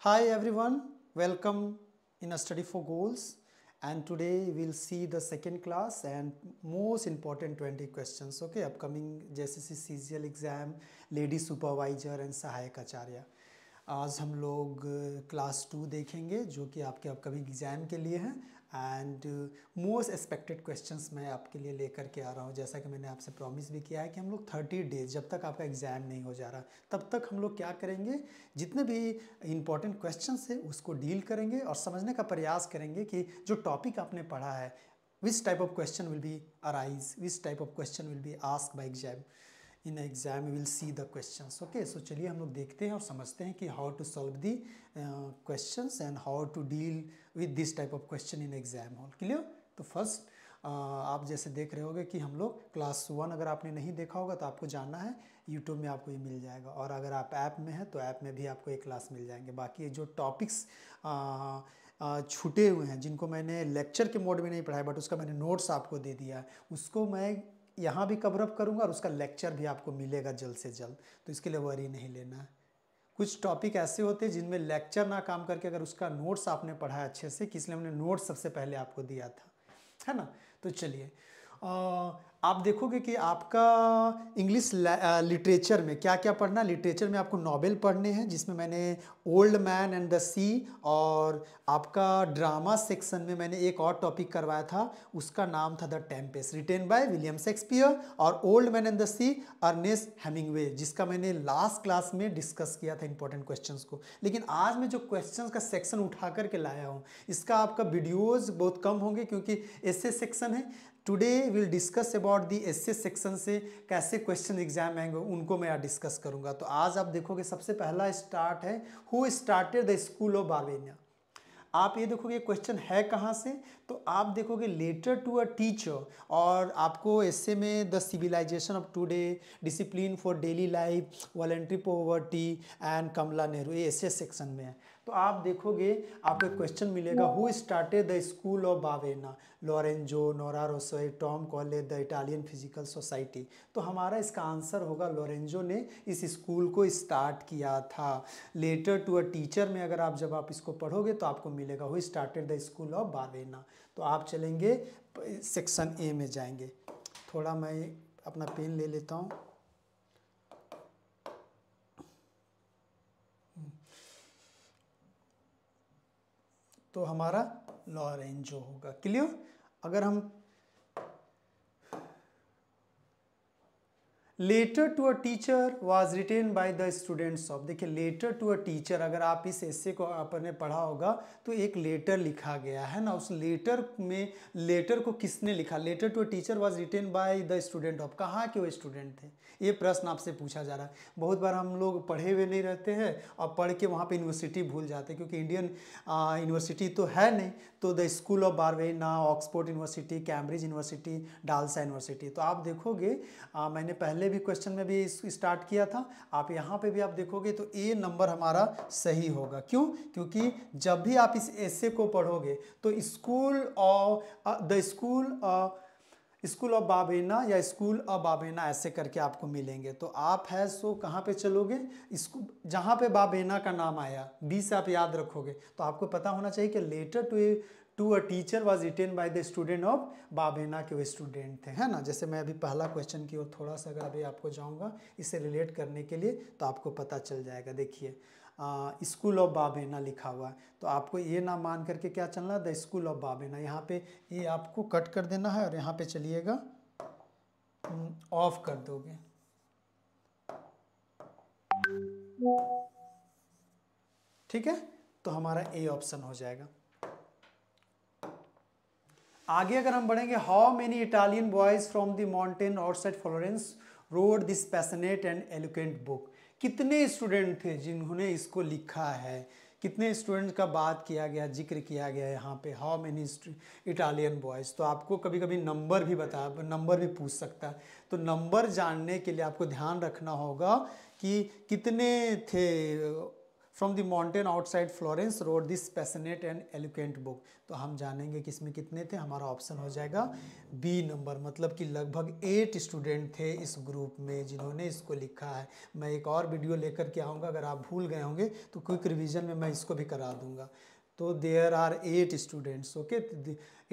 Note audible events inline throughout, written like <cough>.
Hi everyone, welcome in a study for goals and today we'll see the second class and most important 20 questions okay upcoming JCC CGL exam lady supervisor and Sahayak Acharya. आज हम लोग class uh, to देखेंगे जो कि आपके upcoming exam के लिए हैं एंड मोस्ट एक्सपेक्टेड क्वेश्चंस मैं आपके लिए लेकर के आ रहा हूँ जैसा कि मैंने आपसे प्रॉमिस भी किया है कि हम लोग थर्टी डेज जब तक आपका एग्ज़ाम नहीं हो जा रहा तब तक हम लोग क्या करेंगे जितने भी इंपॉर्टेंट क्वेश्चन है उसको डील करेंगे और समझने का प्रयास करेंगे कि जो टॉपिक आपने पढ़ा है this type of question will be arise this type of question will be ask by exam in exam will see the question okay so चलिए हम लोग देखते हैं और समझते हैं कि how to solve the question and how to deal with this type of question in exam hall clear तो फर्स्ट uh, आप जैसे देख रहे होगे कि हम लोग क्लास वन अगर आपने नहीं देखा होगा तो आपको जानना है यूट्यूब में आपको ये मिल जाएगा और अगर आप ऐप में हैं तो ऐप में भी आपको एक क्लास मिल जाएंगे बाकी जो टॉपिक्स uh, uh, छूटे हुए हैं जिनको मैंने लेक्चर के मोड में नहीं पढ़ाया बट उसका मैंने नोट्स आपको दे दिया है उसको मैं यहाँ भी कवरअप करूँगा और उसका लेक्चर भी आपको मिलेगा जल्द से जल्द तो इसके लिए वरी नहीं लेना कुछ टॉपिक ऐसे होते हैं जिनमें लेक्चर ना काम करके अगर उसका नोट्स आपने पढ़ा अच्छे से किसने हमने नोट्स सबसे पहले आपको दिया था है ना तो चलिए आप देखोगे कि आपका इंग्लिश लिटरेचर uh, में क्या क्या पढ़ना लिटरेचर में आपको नॉवेल पढ़ने हैं जिसमें मैंने old man and the sea और आपका ड्रामा सेक्शन में मैंने एक और टॉपिक करवाया था उसका नाम था the Tempest written by William Shakespeare और old man and the sea Ernest Hemingway जिसका मैंने लास्ट क्लास में डिस्कस किया था इंपॉर्टेंट क्वेश्चन को लेकिन आज मैं जो क्वेश्चन का सेक्शन उठा करके लाया हूँ इसका आपका वीडियोज़ बहुत कम होंगे क्योंकि ऐसे सेक्शन है today will discuss about the S section से कैसे क्वेश्चन एग्जाम आएंगे उनको मैं डिस्कस करूंगा तो आज आप देखोगे सबसे पहला स्टार्ट है who started the school of Barbiana आप ये देखोगे क्वेश्चन है कहाँ से तो आप देखोगे लेटर टू अ टीचर और आपको ऐसे में the civilisation of today discipline for daily life voluntary poverty and Kamala Nehru ये ऐसे सेक्शन में है तो आप देखोगे आपको क्वेश्चन मिलेगा who started the school of Barbiana Lorenzo नोरा रोसोई टॉम कॉले द इटालियन फिजिकल सोसाइटी तो हमारा इसका आंसर होगा लॉरेंजो ने इस स्कूल को स्टार्ट किया था लेटर टू अ टीचर में अगर आप जब आप इसको पढ़ोगे तो आपको मिलेगा who started the school of Barbiana तो आप चलेंगे सेक्शन ए में जाएंगे थोड़ा मैं अपना पेन ले लेता हूँ तो हमारा लॉरेंज जो होगा क्लियर अगर हम letter to a teacher was written by the students of देखिए लेटर टू अ टीचर अगर आप इस ऐसे को आपने पढ़ा होगा तो एक लेटर लिखा गया है ना उस लेटर में लेटर को किसने लिखा letter to a teacher was written by the student of कहाँ के वो स्टूडेंट थे ये प्रश्न आपसे पूछा जा रहा है बहुत बार हम लोग पढ़े हुए नहीं रहते हैं और पढ़ के वहाँ पर यूनिवर्सिटी भूल जाते हैं क्योंकि इंडियन यूनिवर्सिटी तो है नहीं तो the school of Barbiana Oxford University Cambridge University डालसा यूनिवर्सिटी तो आप देखोगे आ, मैंने पहले पहले भी क्वेश्चन में भी स्टार्ट किया था आप यहाँ पे भी आप देखोगे तो ए नंबर हमारा सही होगा क्यों क्योंकि जब भी आप इस ऐसे को पढ़ोगे तो स्कूल और the school school of Barbiana या स्कूल ऑफ बाबेना ऐसे करके आपको मिलेंगे तो आप है सो कहाँ पे चलोगे इसको जहाँ पे बाबेना का नाम आया बी से आप याद रखोगे तो आपको पता होना चाहिए कि letter to to a teacher was written by the student of Barbiana के वो स्टूडेंट थे है ना जैसे मैं अभी पहला क्वेश्चन की ओर थोड़ा सा अगर अभी आपको जाऊँगा इसे रिलेट करने के लिए तो आपको पता चल जाएगा देखिए स्कूल ऑफ बाबेना लिखा हुआ है तो आपको ये ना मान करके क्या चलना है द स्कूल ऑफ बाबेना यहाँ पे ये आपको कट कर देना है और यहाँ पे चलिएगा ऑफ हम्म, कर दोगे ठीक है तो हमारा ए ऑप्शन हो जाएगा आगे अगर हम बढ़ेंगे how many Italian boys from the mountain outside Florence read this passionate and eloquent book कितने स्टूडेंट थे जिन्होंने इसको लिखा है कितने स्टूडेंट का बात किया गया जिक्र किया गया यहाँ पे हाउ मेनी इटालियन बॉयज़ तो आपको कभी कभी नंबर भी बता नंबर भी पूछ सकता है तो नंबर जानने के लिए आपको ध्यान रखना होगा कि कितने थे from the mountain outside Florence read this passionate and eloquent book तो हम जानेंगे कि इसमें कितने थे हमारा ऑप्शन हो जाएगा बी नंबर मतलब कि लगभग एट स्टूडेंट थे इस ग्रुप में जिन्होंने इसको लिखा है मैं एक और वीडियो लेकर के आऊँगा अगर आप भूल गए होंगे तो क्विक रिविजन में मैं इसको भी करा दूँगा तो there are eight students okay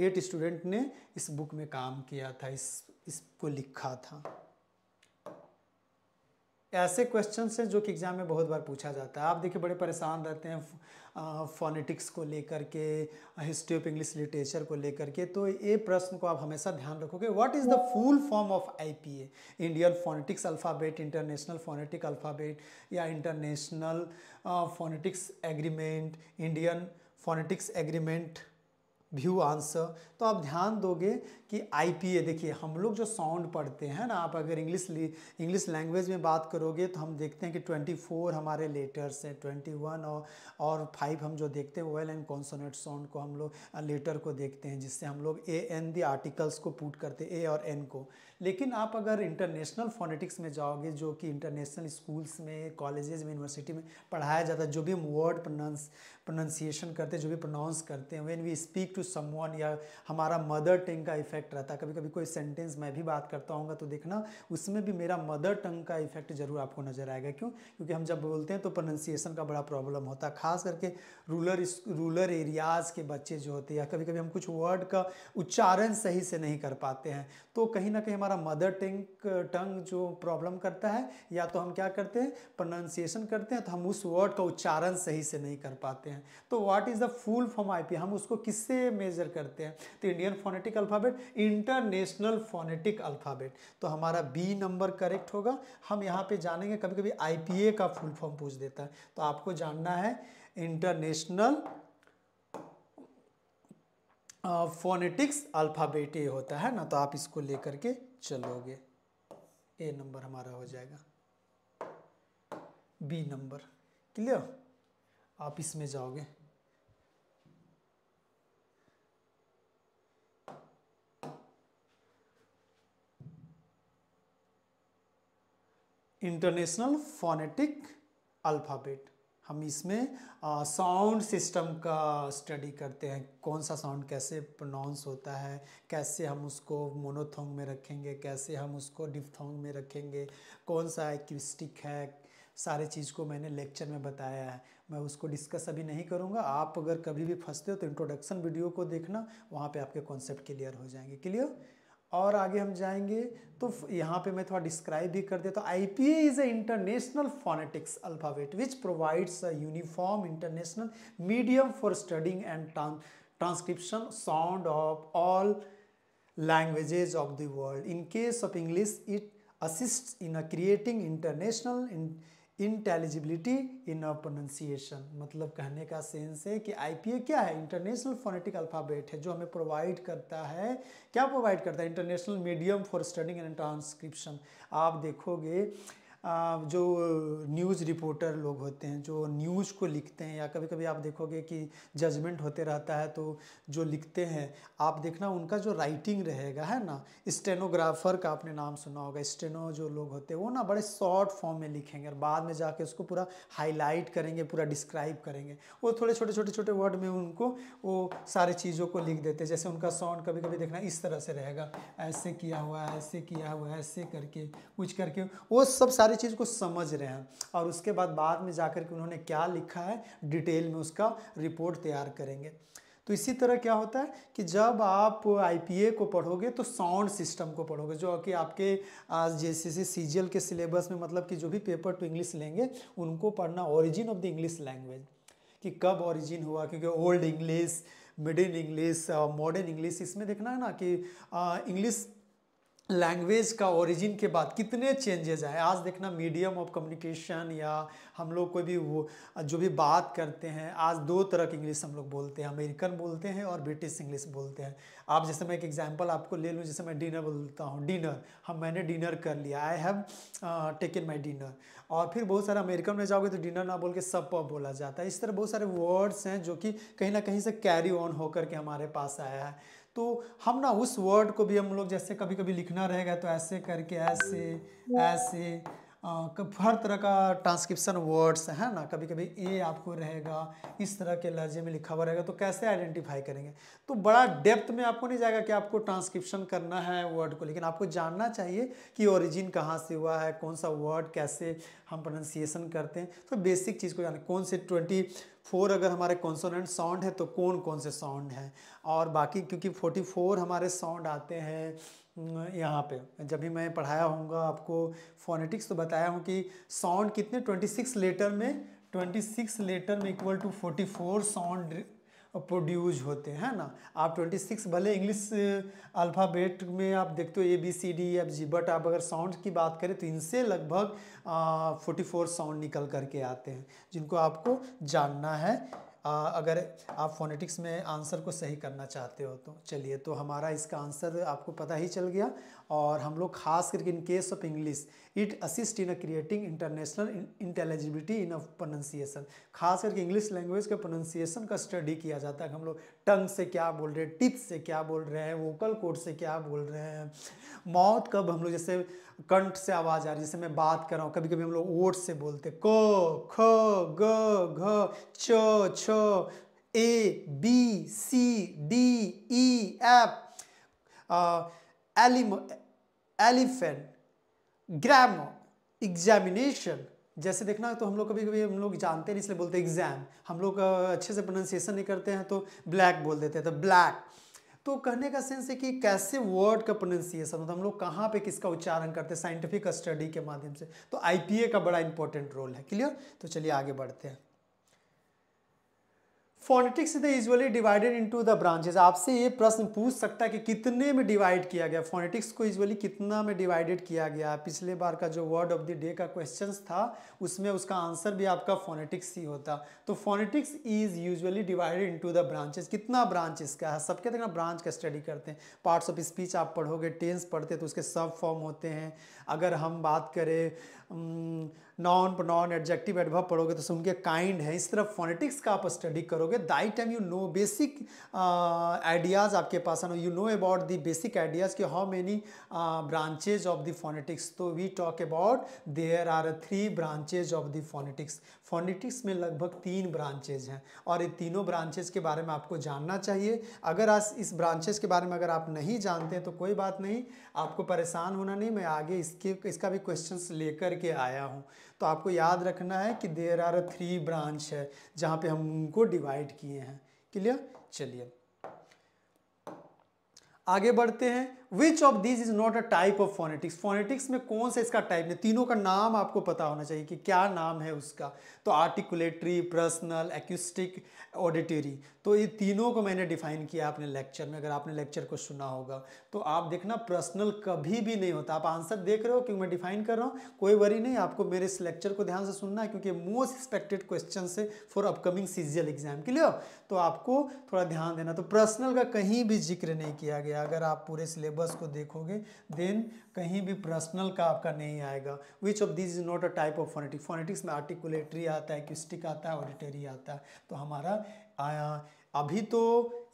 eight student ने इस बुक में काम किया था इस इसको लिखा था ऐसे क्वेश्चन हैं जो कि एग्ज़ाम में बहुत बार पूछा जाता है आप देखिए बड़े परेशान रहते हैं फोनेटिक्स को लेकर के हिस्ट्री ऑफ इंग्लिश लिटरेचर को लेकर के तो ये प्रश्न को आप हमेशा ध्यान रखोगे what is the full form of IPA Indian phonetics alphabet international phonetic alphabet या international phonetics agreement Indian phonetics agreement view answer तो आप ध्यान दोगे कि आईपीए देखिए हम लोग जो साउंड पढ़ते हैं ना आप अगर इंग्लिश इंग्लिश लैंग्वेज में बात करोगे तो हम देखते हैं कि 24 हमारे लेटर्स हैं 21 और और फाइव हम जो देखते हैं वेल एंड कॉन्सोनेट साउंड को हम लोग लेटर को देखते हैं जिससे हम लोग ए एन दी आर्टिकल्स को पुट करते ए और एन को लेकिन आप अगर इंटरनेशनल फोनेटिक्स में जाओगे जो कि इंटरनेशनल स्कूल्स में कॉलेजेज में यूनिवर्सिटी में पढ़ाया जाता है जो भी हम वर्ड प्रनाउंस प्रोनाउंसिएशन करते जो भी प्रोनाउंस करते हैं when we speak to someone या हमारा मदर टंग का इफेक्ट रहता है कभी कभी कोई सेंटेंस मैं भी बात करता हूँ तो देखना उसमें भी मेरा मदर टंग का इफेक्ट ज़रूर आपको नज़र आएगा क्यों क्योंकि हम जब बोलते हैं तो प्रोनाउंसिएशन का बड़ा प्रॉब्लम होता है खास करके रूलर रूलर एरियाज़ के बच्चे जो होते हैं या कभी कभी हम कुछ वर्ड का उच्चारण सही से नहीं कर पाते हैं तो कहीं ना कहीं हमारा मदर टंग टंग जो प्रॉब्लम करता है या तो हम क्या करते हैं प्रोनाउंसिएशन करते हैं तो हम उस वर्ड का उच्चारण सही से नहीं कर पाते हैं हैं तो what is the full form IP हम उसको किससे मेजर करते हैं तो Indian phonetic alphabet international phonetic alphabet तो हमारा बी नंबर करेक्ट होगा हम यहाँ पे जानेंगे कभी कभी आईपीए का फुल फॉर्म पूछ देता है तो आपको जानना है इंटरनेशनल फोनेटिक्स अल्फ़ाबेट ये होता है ना तो आप इसको लेकर के चलोगे ए नंबर हमारा हो जाएगा बी नंबर क्लियर आप इसमें जाओगे इंटरनेशनल फोनेटिक अल्फ़ाबेट हम इसमें साउंड सिस्टम का स्टडी करते हैं कौन सा साउंड कैसे प्रोनाउंस होता है कैसे हम उसको मोनोथोंग में रखेंगे कैसे हम उसको डिफथोंग में रखेंगे कौन सा एक्विस्टिक है सारे चीज़ को मैंने लेक्चर में बताया है मैं उसको डिस्कस अभी नहीं करूँगा आप अगर कभी भी फंसते हो तो इंट्रोडक्शन वीडियो को देखना वहाँ पर आपके कॉन्सेप्ट क्लियर हो जाएंगे क्लियर और आगे हम जाएंगे तो यहाँ पे मैं थोड़ा डिस्क्राइब भी कर देता तो I P A is a international phonetics alphabet which provides a uniform international medium for studying and transcription sound of all languages of the world. In case of English it assist in a creating international intelligibility in a pronunciation मतलब कहने का sense है कि आई क्या है international phonetic alphabet है जो हमें प्रोवाइड करता है क्या प्रोवाइड करता है international medium for studying and transcription आप देखोगे जो न्यूज़ रिपोर्टर लोग होते हैं जो न्यूज़ को लिखते हैं या कभी कभी आप देखोगे कि जजमेंट होते रहता है तो जो लिखते हैं आप देखना उनका जो राइटिंग रहेगा है ना स्टेनोग्राफर का आपने नाम सुना होगा स्टेनो जो लोग होते हैं वो ना बड़े शॉर्ट फॉर्म में लिखेंगे और बाद में जाके उसको पूरा हाईलाइट करेंगे पूरा डिस्क्राइब करेंगे वो थोड़े छोटे छोटे छोटे वर्ड में उनको वो सारी चीज़ों को लिख देते हैं जैसे उनका साउंड कभी कभी देखना इस तरह से रहेगा ऐसे किया हुआ है ऐसे किया हुआ है ऐसे करके कुछ करके वो सब सारे सारी चीज़ को समझ रहे हैं और उसके बाद बाद में जाकर के उन्होंने क्या लिखा है डिटेल में उसका रिपोर्ट तैयार करेंगे तो इसी तरह क्या होता है कि जब आप आईपीए को पढ़ोगे तो साउंड सिस्टम को पढ़ोगे जो कि आपके जैसे सी के सिलेबस में मतलब कि जो भी पेपर टू तो इंग्लिश लेंगे उनको पढ़ना origin of the English language कि कब ओरिजिन हुआ क्योंकि old English middle English modern English इसमें देखना है ना कि इंग्लिश लैंग्वेज का ओरिजिन के बाद कितने चेंजेस आए आज देखना मीडियम ऑफ कम्युनिकेशन या हम लोग कोई भी वो जो भी बात करते हैं आज दो तरह की इंग्लिश हम लोग बोलते हैं अमेरिकन बोलते हैं और ब्रिटिश इंग्लिश बोलते हैं आप जैसे मैं एक एग्जांपल आपको ले लूँ जैसे मैं डिनर बोलता हूँ डिनर हम मैंने डिनर कर लिया I have taken my dinner और फिर बहुत सारे अमेरिकन में जाओगे तो डिनर ना बोल के सब बोला जाता है इस तरह बहुत सारे वर्ड्स हैं जो कि कहीं ना कहीं से कैरी ऑन होकर के हमारे पास आया है तो हम ना उस वर्ड को भी हम लोग जैसे कभी कभी लिखना रहेगा तो ऐसे करके ऐसे ऐसे हर तरह का ट्रांसक्रिप्शन वर्ड्स है ना कभी कभी ए आपको रहेगा इस तरह के लहजे में लिखा हुआ रहेगा तो कैसे आइडेंटिफाई करेंगे तो बड़ा डेप्थ में आपको नहीं जाएगा कि आपको ट्रांसक्रिप्शन करना है वर्ड को लेकिन आपको जानना चाहिए कि ओरिजिन कहाँ से हुआ है कौन सा वर्ड कैसे हम प्रोनाउंसिएशन करते हैं तो बेसिक चीज़ को जाना कौन से ट्वेंटी फोर अगर हमारे कॉन्सोनेंट साउंड है तो कौन कौन से साउंड हैं और बाकी क्योंकि फोर्टी फोर हमारे साउंड आते हैं यहाँ पे जब भी मैं पढ़ाया होऊंगा आपको फोनेटिक्स तो बताया हूँ कि साउंड कितने 26 लेटर में 26 लेटर में इक्वल टू 44 साउंड प्रोड्यूस होते हैं ना आप 26 भले इंग्लिश अल्फ़ाबेट uh, में आप देखते हो A B C D F G but आप अगर साउंड की बात करें तो इनसे लगभग 44 uh, साउंड निकल करके आते हैं जिनको आपको जानना है आ, अगर आप फोनेटिक्स में आंसर को सही करना चाहते हो तो चलिए तो हमारा इसका आंसर आपको पता ही चल गया और हम लोग खास करके in case of English it assist in creating international intelligibility in pronunciation खास करके इंग्लिश लैंग्वेज के प्रोनाउंसिएशन का स्टडी किया जाता है हम लोग टंग से क्या बोल रहे हैं टिथ से क्या बोल रहे हैं वोकल कोड से क्या बोल रहे हैं माउथ कब हम लोग जैसे कंठ से आवाज़ आ रही है जैसे मैं बात कर रहा हूँ कभी कभी हम लोग ओट से बोलते क ख ग घ छ छ A B C D E F एलिम एलिफेंट ग्रामर एग्जामिनेशन जैसे देखना तो हम लोग कभी कभी हम लोग जानते नहीं इसलिए बोलते एग्जाम हम लोग अच्छे से प्रोनाउंसिएशन नहीं करते हैं तो ब्लैक बोल देते हैं तो ब्लैक तो कहने का सेंस है कि कैसे वर्ड का प्रोनाउंसिएशन है हम लोग कहाँ पे किसका उच्चारण करते हैं साइंटिफिक स्टडी के माध्यम से तो आईपीए का बड़ा इंपॉर्टेंट रोल है क्लियर तो चलिए आगे बढ़ते हैं phonetics the usually divided into the branches आपसे ये प्रश्न पूछ सकता है कि कितने में डिवाइड किया गया फोनेटिक्स को यूजुअली कितना में डिवाइडेड किया गया पिछले बार का जो वर्ड ऑफ द डे का क्वेश्चन था उसमें उसका आंसर भी आपका फोनेटिक्स ही होता तो phonetics is usually divided into the branches कितना ब्रांचेस का है सबके देखना ब्रांच का स्टडी करते हैं पार्ट्स ऑफ स्पीच आप पढ़ोगे टेंस पढ़ते तो उसके सब फॉर्म होते हैं अगर हम बात करें नॉन नॉन एडजेक्टिव एडभव पढ़ोगे तो सुन के काइंड है इस तरह फोनेटिक्स का आप स्टडी करोगे thy time you know basic ideas आपके पास आना you know about the basic ideas कि how many branches of the phonetics तो we talk about there are three branches of the phonetics phonetics में लगभग तीन ब्रांचेज हैं और ये तीनों ब्रांचेज के बारे में आपको जानना चाहिए अगर आज इस ब्रांचेज के बारे में अगर आप नहीं जानते हैं तो कोई बात नहीं आपको परेशान होना नहीं मैं आगे इसके इसका भी क्वेश्चन लेकर के आया हूँ तो आपको याद रखना है कि देर आर थ्री ब्रांच है जहाँ पर हम उनको डिवाइड किए हैं क्लियर चलिए आगे बढ़ते हैं which of this is not a type of phonetics phonetics में कौन सा इसका टाइप है तीनों का नाम आपको पता होना चाहिए कि क्या नाम है उसका तो आर्टिकुलेटरी पर्सनल एक्यूस्टिक ऑडिटरी तो ये तीनों को मैंने डिफाइन किया अपने लेक्चर में अगर आपने लेक्चर को सुना होगा तो आप देखना पर्सनल कभी भी नहीं होता आप आंसर देख रहे हो क्योंकि मैं डिफाइन कर रहा हूँ कोई वरी नहीं आपको मेरे इस लेक्चर को ध्यान से सुनना है क्योंकि मोस्ट एक्सपेक्टेड क्वेश्चन है फॉर अपकमिंग सीजियल एग्जाम के लिए तो आपको थोड़ा ध्यान देना तो पर्सनल का कहीं भी जिक्र नहीं किया गया अगर आप पूरे सिलेबस सिलेबस को देखोगे देन कहीं भी पर्सनल का आपका नहीं आएगा which of this is not a type of phonetics phonetics में आर्टिकुलेटरी आता है क्विस्टिक आता है ऑडिटरी आता है तो हमारा आया अभी तो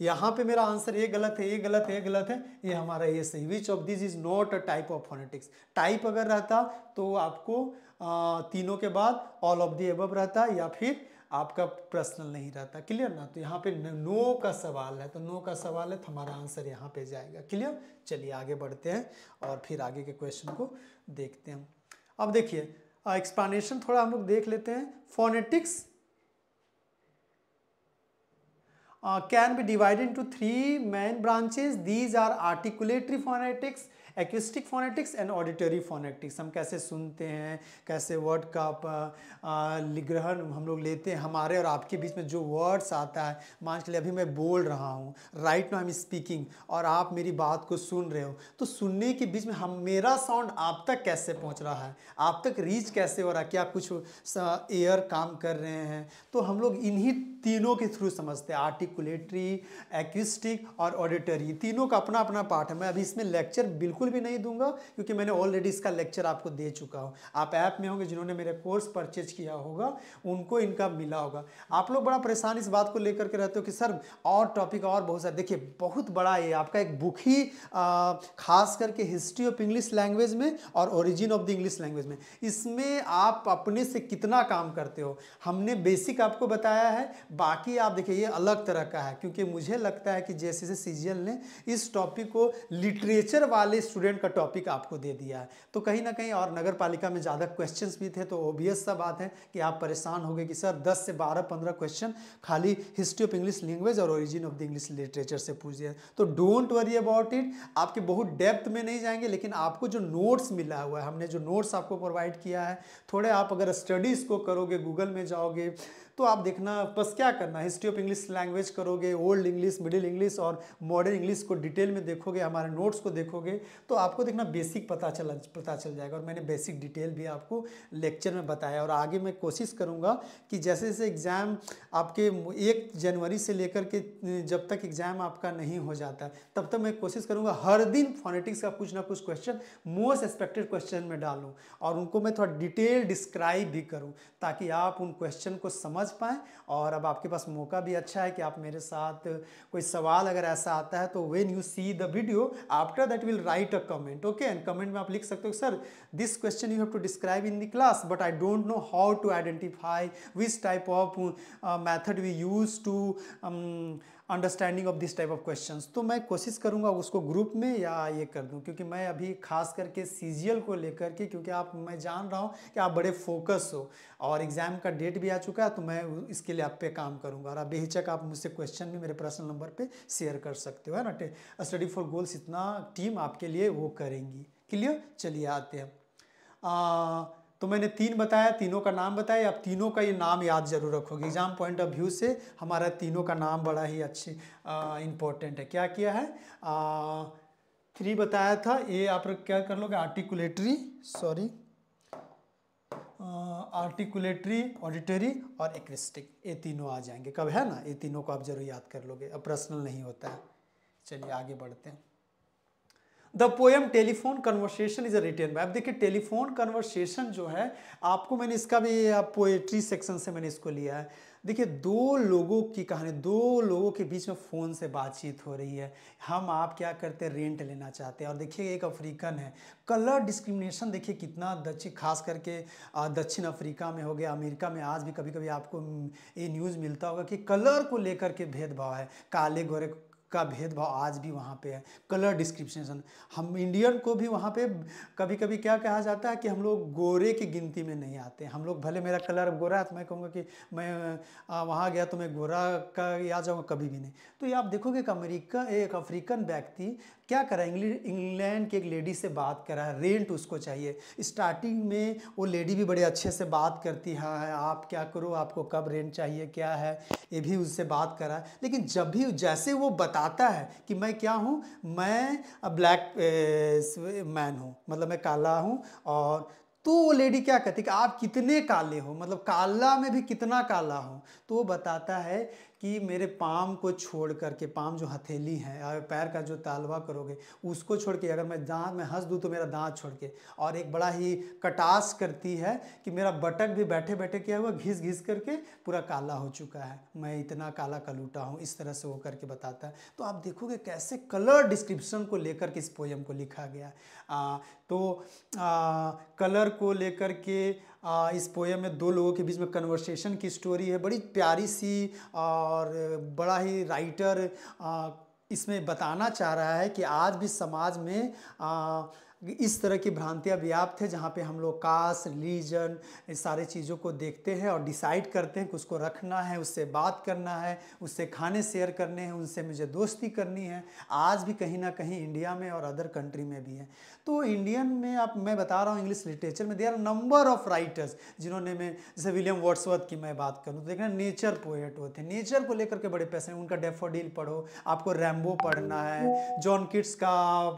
यहाँ पे मेरा आंसर ये गलत है ये गलत है ये गलत है ये हमारा ये सही which of this is not a type of phonetics type अगर रहता तो आपको आ, तीनों के बाद ऑल ऑफ दी एब रहता या फिर आपका पर्सनल नहीं रहता क्लियर ना तो यहाँ पे नो का सवाल है तो नो का सवाल है तो हमारा आंसर यहाँ पे जाएगा क्लियर चलिए आगे बढ़ते हैं और फिर आगे के क्वेश्चन को देखते हैं अब देखिए एक्सप्लानेशन थोड़ा हम लोग देख लेते हैं phonetics can be divided to three main branches these are articulatory phonetics acoustic phonetics and auditory phonetics हम कैसे सुनते हैं कैसे वर्ड का ग्रहण हम लोग लेते हैं हमारे और आपके बीच में जो वर्ड्स आता है मान के लिए अभी मैं बोल रहा हूँ right now I am speaking और आप मेरी बात को सुन रहे हो तो सुनने के बीच में हम मेरा साउंड आप तक कैसे पहुँच रहा है आप तक रीच कैसे हो रहा है क्या कुछ एयर काम कर रहे हैं तो हम लोग इन्हीं तीनों के थ्रू समझते हैं आर्टिकुलेटरी एक्विस्टिक और ऑडिटरी तीनों का अपना अपना पाठ है मैं अभी इसमें लेक्चर बिल्कुल भी नहीं दूंगा क्योंकि मैंने ऑलरेडी इसका लेक्चर आपको दे चुका हूँ आप ऐप में होंगे जिन्होंने मेरा कोर्स परचेज किया होगा उनको इनका मिला होगा आप लोग बड़ा परेशान इस बात को लेकर के रहते हो कि सर और टॉपिक और बहुत सारे देखिए बहुत बड़ा ये आपका एक बुक ही खास करके हिस्ट्री ऑफ इंग्लिश लैंग्वेज में और origin of the English language में इसमें आप अपने से कितना काम करते हो हमने बेसिक आपको बताया है बाकी आप देखिए ये अलग तरह का है क्योंकि मुझे लगता है कि जैसे जैसे सीजीएल ने इस टॉपिक को लिटरेचर वाले स्टूडेंट का टॉपिक आपको दे दिया है तो कहीं ना कहीं और नगर पालिका में ज़्यादा क्वेश्चन भी थे तो ओबियस सा बात है कि आप परेशान हो गए कि सर दस से बारह पंद्रह क्वेश्चन खाली हिस्ट्री ऑफ इंग्लिश लैंग्वेज और origin of the English literature से पूछ दिया तो डोंट वरी अबाउट इट आपके बहुत डेप्थ में नहीं जाएंगे लेकिन आपको जो नोट्स मिला हुआ है हमने जो नोट्स आपको प्रोवाइड किया है थोड़े आप अगर स्टडीज़ को करोगे गूगल में जाओगे तो आप देखना बस क्या करना हिस्ट्री ऑफ इंग्लिश लैंग्वेज करोगे ओल्ड इंग्लिश मिडिल इंग्लिश और मॉडर्न इंग्लिश को डिटेल में देखोगे हमारे नोट्स को देखोगे तो आपको देखना बेसिक पता चल पता चल जाएगा और मैंने बेसिक डिटेल भी आपको लेक्चर में बताया और आगे मैं कोशिश करूँगा कि जैसे जैसे एग्ज़ाम आपके एक जनवरी से लेकर के जब तक एग्ज़ाम आपका नहीं हो जाता है तब तक मैं कोशिश करूँगा हर दिन फोनेटिक्स का कुछ ना कुछ क्वेश्चन मोस्ट एक्सपेक्टेड क्वेश्चन में डालूँ और उनको मैं थोड़ा डिटेल डिस्क्राइब भी करूँ ताकि आप उन क्वेश्चन को समझ समझ पाएँ और अब आपके पास मौका भी अच्छा है कि आप मेरे साथ कोई सवाल अगर ऐसा आता है तो when you see the video after that will write a comment okay and comment में आप लिख सकते हो sir this question you have to describe in the class but I don't know how to identify which type of method we use to understanding of this type of questions तो मैं कोशिश करूंगा उसको ग्रुप में या ये कर दूं क्योंकि मैं अभी खास करके सी को लेकर के क्योंकि आप मैं जान रहा हूं कि आप बड़े फोकस हो और एग्ज़ाम का डेट भी आ चुका है तो मैं इसके लिए आप पे काम करूंगा और बेहिचक आप मुझसे क्वेश्चन भी मेरे पर्सनल नंबर पर शेयर कर सकते हो है ना स्टडी फॉर गोल्स इतना टीम आपके लिए वो करेंगी क्लियर चलिए आते हैं तो मैंने तीन बताया तीनों का नाम बताया आप तीनों का ये नाम याद जरूर रखोगे एग्जाम पॉइंट ऑफ व्यू से हमारा तीनों का नाम बड़ा ही अच्छे इम्पोर्टेंट है क्या किया है आ, थ्री बताया था ये आप क्या कर लोगे आर्टिकुलेटरी सॉरी आर्टिकुलेटरी ऑडिटरी और एक्विस्टिक ये तीनों आ जाएंगे कब है ना ये तीनों को आप जरूर याद कर लोगे अब पर्सनल नहीं होता है चलिए आगे बढ़ते हैं the poem telephone conversation is written by अब देखिए टेलीफोन कन्वर्सेशन जो है आपको मैंने इसका भी पोएट्री सेक्शन से मैंने इसको लिया है देखिए दो लोगों की कहानी दो लोगों के बीच में फ़ोन से बातचीत हो रही है हम आप क्या करते हैं रेंट लेना चाहते हैं और देखिए एक अफ्रीकन है कलर डिस्क्रिमिनेशन देखिए कितना दक्षिण खास करके दक्षिण अफ्रीका में हो गया अमेरिका में आज भी कभी कभी आपको हम्म, ये न्यूज़ मिलता होगा कि कलर को लेकर के भेदभाव है काले गोरे का भेदभाव आज भी वहाँ पे है कलर डिस्क्रिप्शन हम इंडियन को भी वहाँ पे कभी कभी क्या कहा जाता है कि हम लोग गोरे की गिनती में नहीं आते हम लोग भले मेरा कलर गोरा है तो मैं कहूँगा कि मैं वहाँ गया तो मैं गोरा का आ जाऊँगा कभी भी नहीं तो ये आप देखोगे कि अमेरिका एक अफ्रीकन व्यक्ति क्या करा इंग्लैंड के एक लेडी से बात करा रेंट उसको चाहिए स्टार्टिंग में वो लेडी भी बड़े अच्छे से बात करती है हाँ, हाँ आप क्या करो आपको कब रेंट चाहिए क्या है ये भी उससे बात करा लेकिन जब भी जैसे वो बताता है कि मैं क्या हूँ मैं ब्लैक मैन हूँ मतलब मैं काला हूँ और तो वो लेडी क्या कहती है कि आप कितने काले हो मतलब काला में भी कितना काला हो तो वो बताता है कि मेरे पाम को छोड़ करके पाम जो हथेली है और पैर का जो तालवा करोगे उसको छोड़ के अगर मैं दांत में हंस दूँ तो मेरा दांत छोड़ के और एक बड़ा ही कटास करती है कि मेरा बटन भी बैठे बैठे किया हुआ घिस घिस करके पूरा काला हो चुका है मैं इतना काला कलूटा हूँ इस तरह से वो करके बताता है तो आप देखोगे कैसे कलर डिस्क्रिप्शन को लेकर के इस पोएम को लिखा गया आ, तो आ, कलर को लेकर के आ, इस पोएम में दो लोगों के बीच में कन्वर्सेशन की स्टोरी है बड़ी प्यारी सी और बड़ा ही राइटर आ, इसमें बताना चाह रहा है कि आज भी समाज में आ, इस तरह की भ्रांतियाँ व्याप्त है जहाँ पे हम लोग कास्ट रिलीजन इस सारे चीज़ों को देखते हैं और डिसाइड करते हैं कि उसको रखना है उससे बात करना है उससे खाने शेयर करने हैं उनसे मुझे दोस्ती करनी है आज भी कहीं ना कहीं इंडिया में और अदर कंट्री में भी है तो इंडियन में आप मैं बता रहा हूँ इंग्लिश लिटरेचर में they are number of writers जिन्होंने मैं जैसे विलियम वर्ड्सवर्थ की मैं बात करूँ तो देखना नेचर पोएट होते हैं नेचर को लेकर के बड़े पैसे उनका डेफोडील पढ़ो आपको रैम्बो पढ़ना है जॉन किट्स का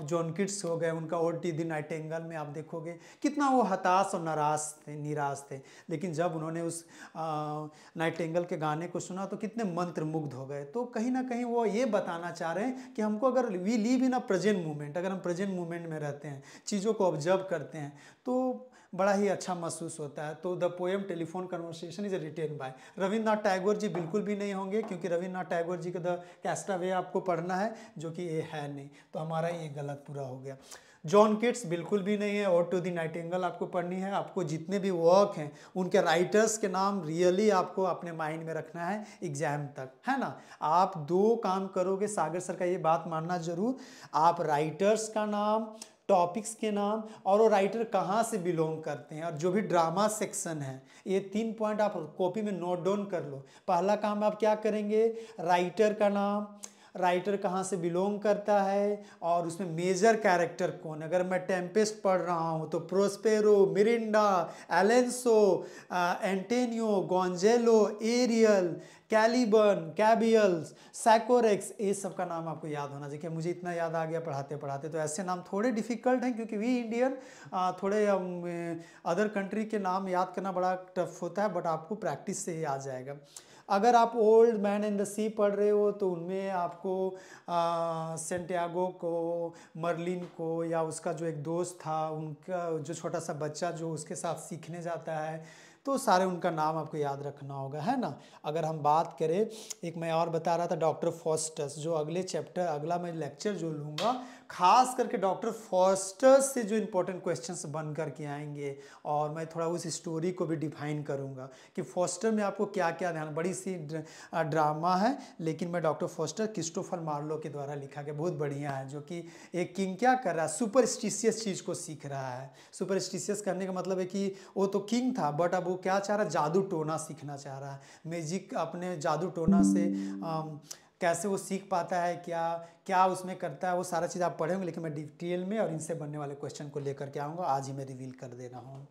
जॉन किट्स हो गए उनका ओ टी दिन एंगल में आप देखोगे कितना वो हताश और नाराज थे निराश थे लेकिन जब उन्होंने उस नाइट एंगल के गाने को सुना तो कितने मंत्र मुग्ध हो गए तो कहीं ना कहीं वो ये बताना चाह रहे हैं कि हमको अगर we leave in a present movement अगर हम प्रेजेंट मूवमेंट में रहते हैं हैं चीज़ों को ऑब्जर्व करते हैं तो बड़ा ही अच्छा महसूस होता है तो the poem telephone conversation is written by Rabindranath Tagore ji बिल्कुल भी नहीं होंगे क्योंकि रविन्द्रनाथ टैगोर जी का द कैस्टा वे आपको पढ़ना है जो कि ये है नहीं तो हमारा ये गलत पूरा हो गया जॉन किट्स बिल्कुल भी नहीं है और टू दी नाइट एंगल आपको पढ़नी है आपको जितने भी वर्क हैं उनके राइटर्स के नाम रियली आपको अपने माइंड में रखना है एग्जाम तक है ना आप दो काम करोगे सागर सर का ये बात मानना जरूर आप राइटर्स का नाम टॉपिक्स के नाम और वो राइटर कहाँ से बिलोंग करते हैं और जो भी ड्रामा सेक्शन है ये तीन पॉइंट आप कॉपी में नोट डाउन कर लो पहला काम आप क्या करेंगे राइटर का नाम राइटर कहाँ से बिलोंग करता है और उसमें मेजर कैरेक्टर कौन अगर मैं टेम्पेस्ट पढ़ रहा हूँ तो Prospero Miranda Alonso Antonio Gonzalo Ariel Caliban कैबियल्स सैकोरेक्स ये सब का नाम आपको याद होना चाहिए मुझे इतना याद आ गया पढ़ाते पढ़ाते तो ऐसे नाम थोड़े डिफिकल्ट हैं क्योंकि वी इंडियन थोड़े अदर कंट्री के नाम याद करना बड़ा टफ होता है बट आपको प्रैक्टिस से ही आ जाएगा अगर आप old man in the sea पढ़ रहे हो तो उनमें आपको सेंटियागो को मर्लिन को या उसका जो एक दोस्त था उनका जो छोटा सा बच्चा जो उसके साथ सीखने जाता है तो सारे उनका नाम आपको याद रखना होगा है ना अगर हम बात करें एक मैं और बता रहा था डॉक्टर फॉस्टस जो अगले चैप्टर अगला मैं लेक्चर जो लूँगा खास करके डॉक्टर फॉस्टर से जो इम्पोर्टेंट क्वेश्चन बन करके आएंगे और मैं थोड़ा उस स्टोरी को भी डिफाइन करूँगा कि फॉस्टर में आपको क्या क्या ध्यान बड़ी सी ड्रामा है लेकिन मैं डॉक्टर फॉस्टर क्रिस्टोफर मार्लो के द्वारा लिखा गया बहुत बढ़िया है जो कि एक किंग क्या कर रहा है सुपरस्टिशियस चीज़ को सीख रहा है सुपरस्टिशियस करने का मतलब है कि वो तो किंग था बट अब वो क्या चाह रहा है जादू टोना सीखना चाह रहा है मैजिक अपने जादू टोना से कैसे वो सीख पाता है क्या क्या उसमें करता है वो सारा चीज़ आप पढ़ेंगे लेकिन मैं डिटेल में और इनसे बनने वाले क्वेश्चन को लेकर के आऊँगा आज ही मैं रिवील कर दे रहा हूँ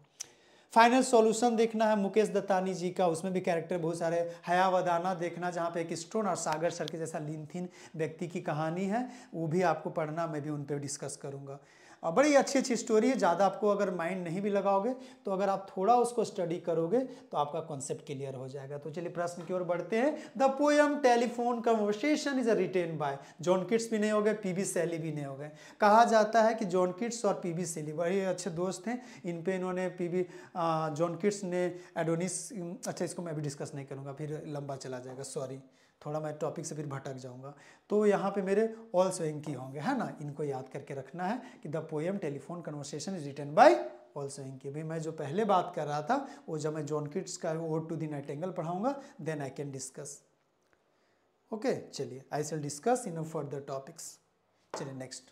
फाइनल सॉल्यूशन देखना है मुकेश दत्तानी जी का उसमें भी कैरेक्टर बहुत सारे हयावदाना देखना जहाँ पे एक स्टोन और सागर सर के जैसा लिंथिन व्यक्ति की कहानी है वो भी आपको पढ़ना मैं भी उन पर डिस्कस करूँगा बड़ी अच्छी अच्छी स्टोरी है ज़्यादा आपको अगर माइंड नहीं भी लगाओगे तो अगर आप थोड़ा उसको स्टडी करोगे तो आपका कॉन्सेप्ट क्लियर हो जाएगा तो चलिए प्रश्न की ओर बढ़ते हैं the poem telephone conversation is a written by John Keats भी नहीं हो गए पी सैली भी नहीं हो गए कहा जाता है कि जॉन किट्स और पी बी सैली बड़े अच्छे दोस्त हैं इन पर इन्होंने पी बी जॉन किट्स ने एडोनिस हम्म, अच्छा इसको मैं अभी डिस्कस नहीं करूँगा फिर लंबा चला जाएगा सॉरी थोड़ा मैं टॉपिक से फिर भटक जाऊंगा तो यहाँ पे मेरे ऑल सोइंग की होंगे है ना इनको याद करके रखना है कि the poem telephone conversation is by all also की भाई मैं जो पहले बात कर रहा था वो जब मैं जॉन किट्स का ओड टू दी एंगल पढ़ाऊंगा then I can discuss okay चलिए I shall discuss in further topics चलिए नेक्स्ट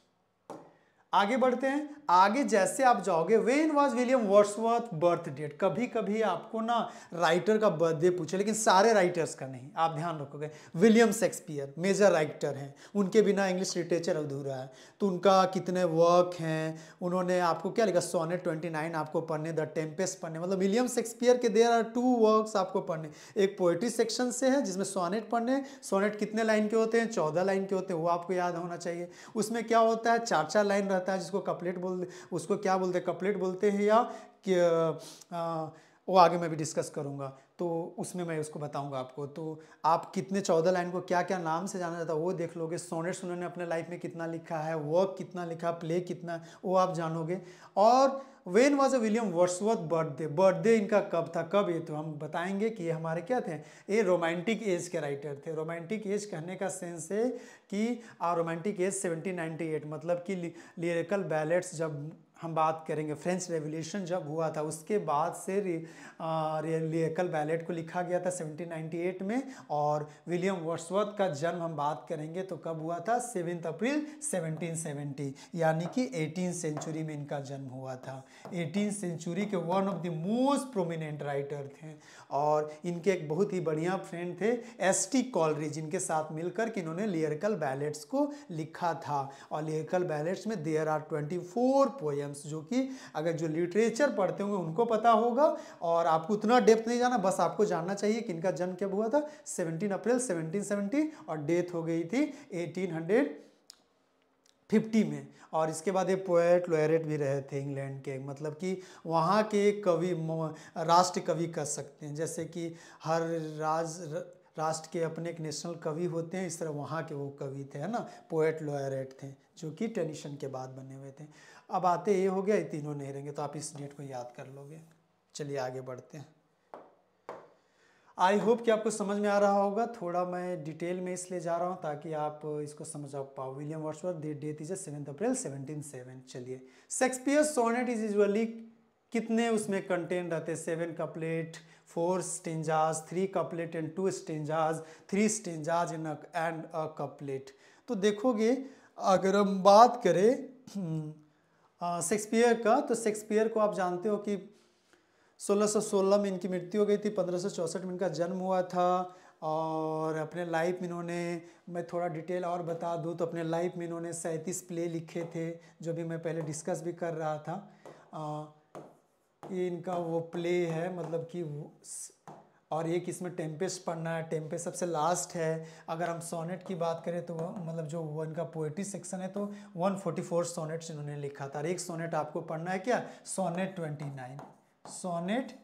आगे बढ़ते हैं आगे जैसे आप जाओगे when was William Wordsworth birth date कभी कभी आपको ना राइटर का बर्थडे पूछे लेकिन सारे राइटर्स का नहीं आप ध्यान रखोगे विलियम शेक्सपियर मेजर राइटर हैं उनके बिना इंग्लिश लिटरेचर अधूरा है तो उनका कितने वर्क हैं उन्होंने आपको क्या लिखा सोने ट्वेंटी नाइन आपको पढ़ने द टेम्पेस पढ़ने मतलब विलियम शेक्सपियर के देर आर टू वर्क आपको पढ़ने एक पोएट्री सेक्शन से है जिसमें सोनेट पढ़ने सोनेट कितने लाइन के होते हैं चौदह लाइन के होते हैं वो आपको याद होना चाहिए उसमें क्या होता है चार चार लाइन रहता है जिसको कपलेट बोल उसको क्या बोलते हैं कपलेट बोलते हैं या वो आगे मैं भी डिस्कस करूँगा तो उसमें मैं उसको बताऊँगा आपको तो आप कितने चौदह लाइन को क्या क्या नाम से जाना जाता है वो देख लोगे सोनेट्स उन्होंने अपने लाइफ में कितना लिखा है वर्क कितना लिखा प्ले कितना वो आप जानोगे और when was a William Wordsworth birthday birthday इनका कब था कब ये तो हम बताएंगे कि ये हमारे क्या थे ये रोमांटिक एज के राइटर थे रोमांटिक एज कहने का सेंस है कि रोमांटिक एज 1798 मतलब कि लिरिकल बैलेट्स जब हम बात करेंगे फ्रेंच रेवोल्यूशन जब हुआ था उसके बाद से रियलिकल बैलेट को लिखा गया था 1798 में और विलियम वर्सवर्थ का जन्म हम बात करेंगे तो कब हुआ था सेवेंथ अप्रैल 1770 यानी कि 18 सेंचुरी में इनका जन्म हुआ था 18 सेंचुरी के one of the most prominent writer थे और इनके एक बहुत ही बढ़िया फ्रेंड थे एस टी कॉलरी जिनके साथ मिलकर कि इन्होंने लियरिकल बैलेट्स को लिखा था और लियरकल बैलेट्स में there are twenty four mediums जो कि अगर जो लिटरेचर पढ़ते होंगे उनको पता होगा और आपको उतना डेप्थ नहीं जाना बस आपको जानना चाहिए कि इनका जन्म कब हुआ था 17 अप्रैल 1770 और डेथ हो गई थी 1850 में और इसके बाद ये पोएट लोयरेट भी रहे थे इंग्लैंड के मतलब कि वहाँ के कवि राष्ट्र कवि कह सकते हैं जैसे कि हर राज र, राष्ट्र के अपने एक नेशनल कवि होते हैं इस तरह वहाँ के वो कवि थे है ना पोएट लोयरेट थे जो कि टेनिशन के बाद बने हुए थे अब आते ये हो गया ये तीनों नहीं रहेंगे तो आप इस डेट को याद कर लोगे चलिए आगे बढ़ते हैं आई होप कि आपको समझ में आ रहा होगा थोड़ा मैं डिटेल में इसलिए जा रहा हूँ ताकि आप इसको समझ पाओ William Wordsworth the date is seventh April seventeen seven चलिए शेक्सपियर सोनेट इज यूजली कितने उसमें कंटेंट रहते हैं seven couplet four stanzas three couplet and two stanzas three stanzas in and a couplet तो देखोगे अगर हम बात करें शेक्सपियर हाँ, का तो शेक्सपियर को आप जानते हो कि 1616 में इनकी मृत्यु हो गई थी पंद्रह में इनका जन्म हुआ था और अपने लाइफ में इन्होंने मैं थोड़ा डिटेल और बता दूँ तो अपने लाइफ में इन्होंने सैंतीस प्ले लिखे थे जो भी मैं पहले डिस्कस भी कर रहा था आ, ये इनका वो प्ले है मतलब कि और एक इसमें टेम्पेस पढ़ना है टेम्पेस सबसे लास्ट है अगर हम सोनेट की बात करें तो मतलब जो वन का पोएट्री सेक्शन है तो 144 सोनेट्स इन्होंने लिखा था और एक सोनेट आपको पढ़ना है क्या सोनेट 29 सोनेट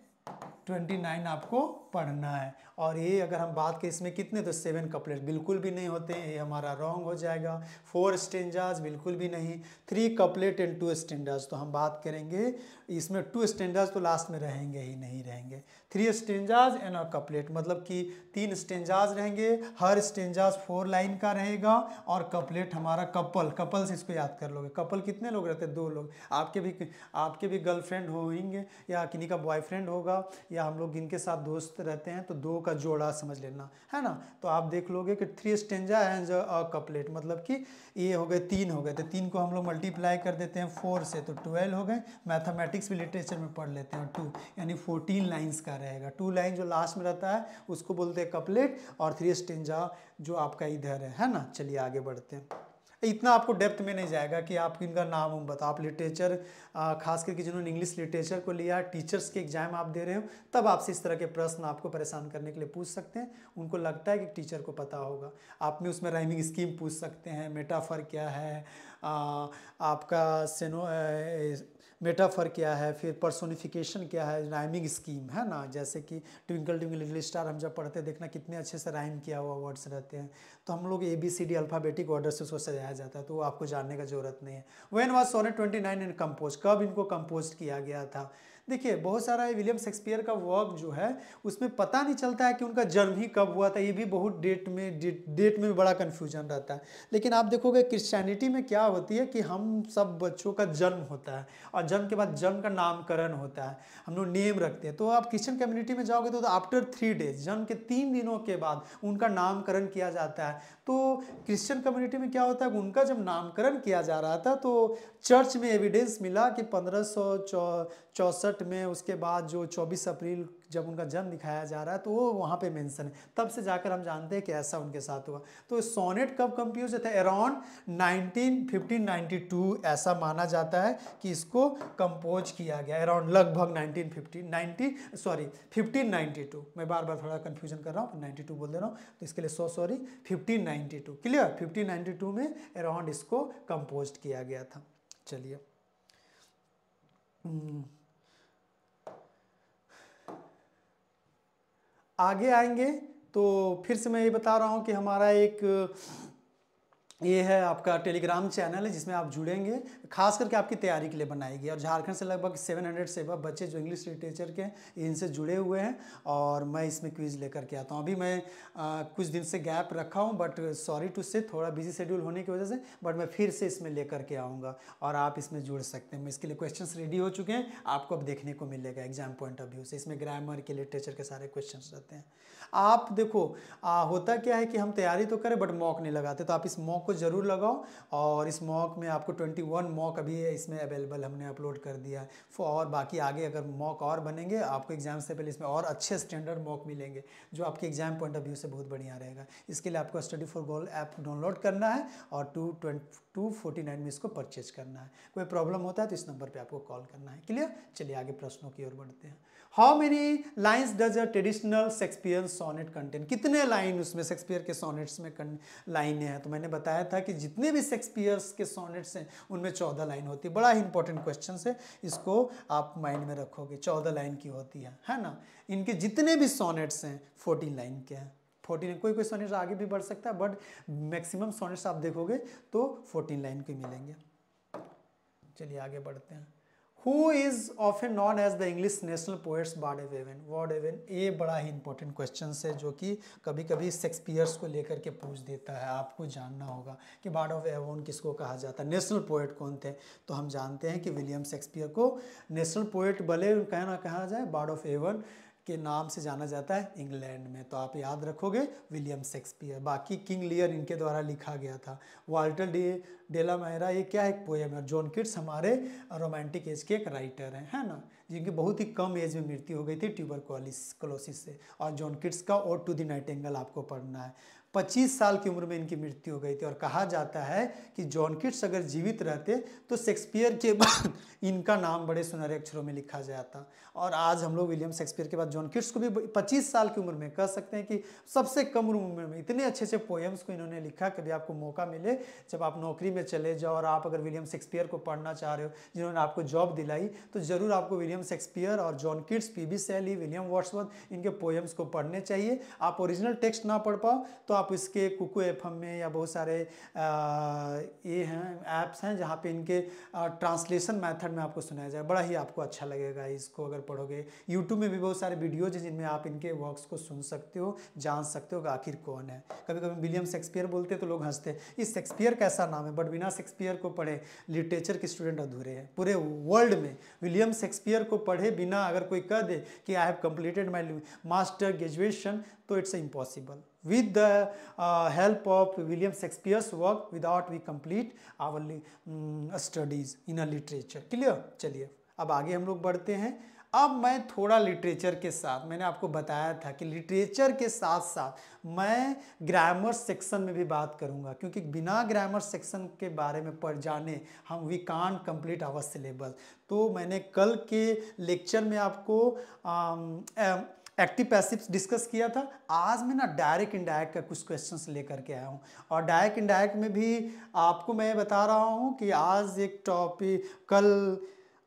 29 आपको पढ़ना है और ये अगर हम बात करें इसमें कितने तो सेवन कपलेट बिल्कुल भी नहीं होते हैं ये हमारा रॉन्ग हो जाएगा फोर स्टेंजाज बिल्कुल भी नहीं three couplet and two stanzas तो हम बात करेंगे इसमें टू स्टेंडर्स तो लास्ट में रहेंगे ही नहीं रहेंगे three stanzas and a couplet मतलब कि तीन स्टेंजाज रहेंगे हर स्टेंजाज फोर लाइन का रहेगा और कपलेट हमारा कपल कपल से इसको याद कर लोगे कपल कितने लोग रहते हैं दो लोग आपके भी आपके भी गर्लफ्रेंड होंगे या किन्हीं का बॉयफ्रेंड होगा या हम लोग इनके साथ दोस्त रहते हैं तो दो का जोड़ा समझ लेना है ना तो आप देख लोगे कि थ्री स्टेंजा एंड कपलेट मतलब कि ये हो गए तीन हो गए तो तीन को हम लोग मल्टीप्लाई कर देते हैं फोर से तो ट्वेल्व हो गए मैथमेटिक्स भी लिटरेचर में पढ़ लेते हैं टू यानी फोर्टीन लाइन्स का रहेगा टू लाइन जो लास्ट में रहता है उसको बोलते हैं कपलेट और थ्री स्टेंजा जो आपका इधर है है ना चलिए आगे बढ़ते हैं इतना आपको डेप्थ में नहीं जाएगा कि आप इनका नाम हम बताओ आप लिटरेचर खास करके जिन्होंने इंग्लिश लिटरेचर को लिया टीचर्स के एग्जाम आप दे रहे हो तब आपसे इस तरह के प्रश्न आपको परेशान करने के लिए पूछ सकते हैं उनको लगता है कि टीचर को पता होगा आप में उसमें राइमिंग स्कीम पूछ सकते हैं मेटाफर क्या है आ, आपका सेनो मेटाफर क्या है फिर पर्सोनिफिकेशन क्या है राइमिंग स्कीम है ना जैसे कि ट्विंकल ट्विंकल लिटिल स्टार हम जब पढ़ते हैं देखना कितने अच्छे से राइम किया हुआ वर्ड्स रहते हैं तो हम लोग A B C D alphabetic order से उसको सजाया जाता है तो वो आपको जानने का जरूरत नहीं है when was sonnet twenty nine and compose कब इनको कम्पोज किया गया था देखिए बहुत सारा विलियम शेक्सपियर का वर्क जो है उसमें पता नहीं चलता है कि उनका जन्म ही कब हुआ था ये भी बहुत डेट में डेट, में में बड़ा कन्फ्यूजन रहता है लेकिन आप देखोगे क्रिश्चियनिटी में क्या होती है कि हम सब बच्चों का जन्म होता है और जन्म के बाद जन्म का नामकरण होता है हम लोग नेम रखते हैं तो आप क्रिश्चन कम्युनिटी में जाओगे तो आफ्टर थ्री डेज जन्म के तीन दिनों के बाद उनका नामकरण किया जाता है तो क्रिश्चियन कम्युनिटी में क्या होता है उनका जब नामकरण किया जा रहा था तो चर्च में एविडेंस मिला कि पंद्रह चौसठ में उसके बाद जो 24 अप्रैल जब उनका जन्म दिखाया जा रहा है तो वो वहाँ पे मेंशन है तब से जाकर हम जानते हैं कि ऐसा उनके साथ हुआ तो सोनेट कब कंप्यूज था अराउंड 1915-92 ऐसा माना जाता है कि इसको कंपोज किया गया अराउंड लगभग 1950 90 सॉरी 1592 मैं बार बार थोड़ा कन्फ्यूजन कर रहा हूँ 92 बोल दे रहा हूँ तो इसके लिए so sorry fifteen clear fifteen में अराउंड इसको कंपोज किया गया था चलिए हम्म, आगे आएंगे तो फिर से मैं ये बता रहा हूँ कि हमारा एक ये है आपका टेलीग्राम चैनल है जिसमें आप जुड़ेंगे खास करके आपकी तैयारी के लिए बनाई गई और झारखंड से लगभग 700 से बच्चे जो इंग्लिश लिटरेचर के हैं इनसे जुड़े हुए हैं और मैं इसमें क्विज़ लेकर के आता हूँ अभी मैं आ, कुछ दिन से गैप रखा हूँ बट सॉरी टू से थोड़ा बिजी शेड्यूल होने की वजह से बट मैं फिर से इसमें लेकर के आऊँगा और आप इसमें जुड़ सकते हैं इसके लिए क्वेश्चन रेडी हो चुके हैं आपको अब देखने को मिलेगा एग्जाम पॉइंट ऑफ व्यू से इसमें ग्रामर के लिटरेचर के सारे क्वेश्चन रहते हैं आप देखो आ, होता क्या है कि हम तैयारी तो करें बट मॉक नहीं लगाते तो आप इस मॉक को ज़रूर लगाओ और इस मॉक में आपको 21 मॉक अभी इसमें अवेलेबल हमने अपलोड कर दिया है और बाकी आगे अगर मॉक और बनेंगे आपको एग्ज़ाम से पहले इसमें और अच्छे स्टैंडर्ड मॉक मिलेंगे जो आपके एग्ज़ाम पॉइंट ऑफ व्यू से बहुत बढ़िया रहेगा इसके लिए आपको study for goal app download करना है और टू टू फोर्टी नाइन में इसको परचेज करना है कोई प्रॉब्लम होता है तो इस नंबर पर आपको कॉल करना है क्लियर चलिए आगे प्रश्नों की ओर बढ़ते हैं how many lines does a traditional Shakespeare sonnet content कितने लाइन उसमें शेक्सपियर के सोनेट्स में लाइनें हैं तो मैंने बताया था कि जितने भी शेक्सपियर्स के सोनेट्स हैं उनमें चौदह लाइन होती है बड़ा ही इंपॉर्टेंट क्वेश्चन है इसको आप माइंड में रखोगे चौदह लाइन की होती है है ना इनके जितने भी सोनेट्स हैं फोर्टीन लाइन के हैं फोर्टीन कोई कोई सोनेट्स आगे भी बढ़ सकता है बट मैक्सिमम सोनेट्स आप देखोगे तो फोर्टीन लाइन के मिलेंगे चलिए आगे बढ़ते हैं who of a known as the English national poets bard bard Avon ward even ये बड़ा ही इंपॉर्टेंट क्वेश्चन है जो कि कभी कभी शेक्सपियर्स को लेकर के पूछ देता है आपको जानना होगा कि बार्ड ऑफ एवन किसको कहा जाता है नेशनल पोएट कौन थे तो हम जानते हैं कि विलियम शेक्सपियर को नेशनल पोएट भले कहना कहा जाए बार्ड ऑफ एवन के नाम से जाना जाता है इंग्लैंड में तो आप याद रखोगे विलियम शेक्सपियर बाकी किंग लियर इनके द्वारा लिखा गया था वाल्टर डे डेला मायरा ये क्या एक पोएम है जॉन किट्स हमारे रोमांटिक एज के एक राइटर हैं है ना जिनकी बहुत ही कम एज में मृत्यु हो गई थी ट्यूबर क्लोसिस से और जॉन किट्स का ओट टू दी नाइट आपको पढ़ना है 25 साल की उम्र में इनकी मृत्यु हो गई थी और कहा जाता है कि जॉन किट्स अगर जीवित रहते तो शेक्सपियर के बाद <laughs> इनका नाम बड़े सुनहरे अक्षरों में लिखा जाता और आज हम लोग विलियम शेक्सपियर के बाद जॉन किट्स को भी 25 साल की उम्र में कह सकते हैं कि सबसे कम उम्र में इतने अच्छे अच्छे पोएम्स को इन्होंने लिखा कभी आपको मौका मिले जब आप नौकरी में चले जाओ और आप अगर विलियम शेक्सपियर को पढ़ना चाह रहे हो जिन्होंने आपको जॉब दिलाई तो ज़रूर आपको विलियम शेक्सपियर और John Keats P B Shelley William Wordsworth इनके पोएम्स को पढ़ने चाहिए आप ओरिजिनल टेक्स्ट ना पढ़ पाओ तो आप आप इसके कुकू एफ में या बहुत सारे ये हैं ऐप्स हैं जहाँ पे इनके ट्रांसलेशन मेथड में आपको सुनाया जाए बड़ा ही आपको अच्छा लगेगा इसको अगर पढ़ोगे यूट्यूब में भी बहुत सारे वीडियोज हैं जिनमें आप इनके वर्क्स को सुन सकते हो जान सकते हो कि आखिर कौन है कभी कभी विलियम शेक्सपियर बोलते तो लोग हंसते हैं इस शेक्सपियर का ऐसा नाम है बट बिना शेक्सपियर को पढ़े लिटरेचर के स्टूडेंट अधूरे हैं पूरे वर्ल्ड में विलियम शेक्सपियर को पढ़े बिना अगर कोई कह दे कि I have completed my master graduation तो it's impossible with the uh, help of William Shakespeare's work without we complete our um, studies in a literature clear चलिए अब आगे हम लोग बढ़ते हैं अब मैं थोड़ा लिटरेचर के साथ मैंने आपको बताया था कि लिटरेचर के साथ साथ मैं ग्रामर सेक्शन में भी बात करूंगा क्योंकि बिना ग्रामर सेक्शन के बारे में पढ़ जाने हम we can complete our syllabus तो मैंने कल के लेक्चर में आपको um, um, active passive discuss किया था आज मैं ना डायरेक्ट इनडायरेक्ट का कुछ क्वेश्चन लेकर के आया हूँ और डायरेक्ट इनडायरेक्ट में भी आपको मैं बता रहा हूँ कि आज एक टॉपिक कल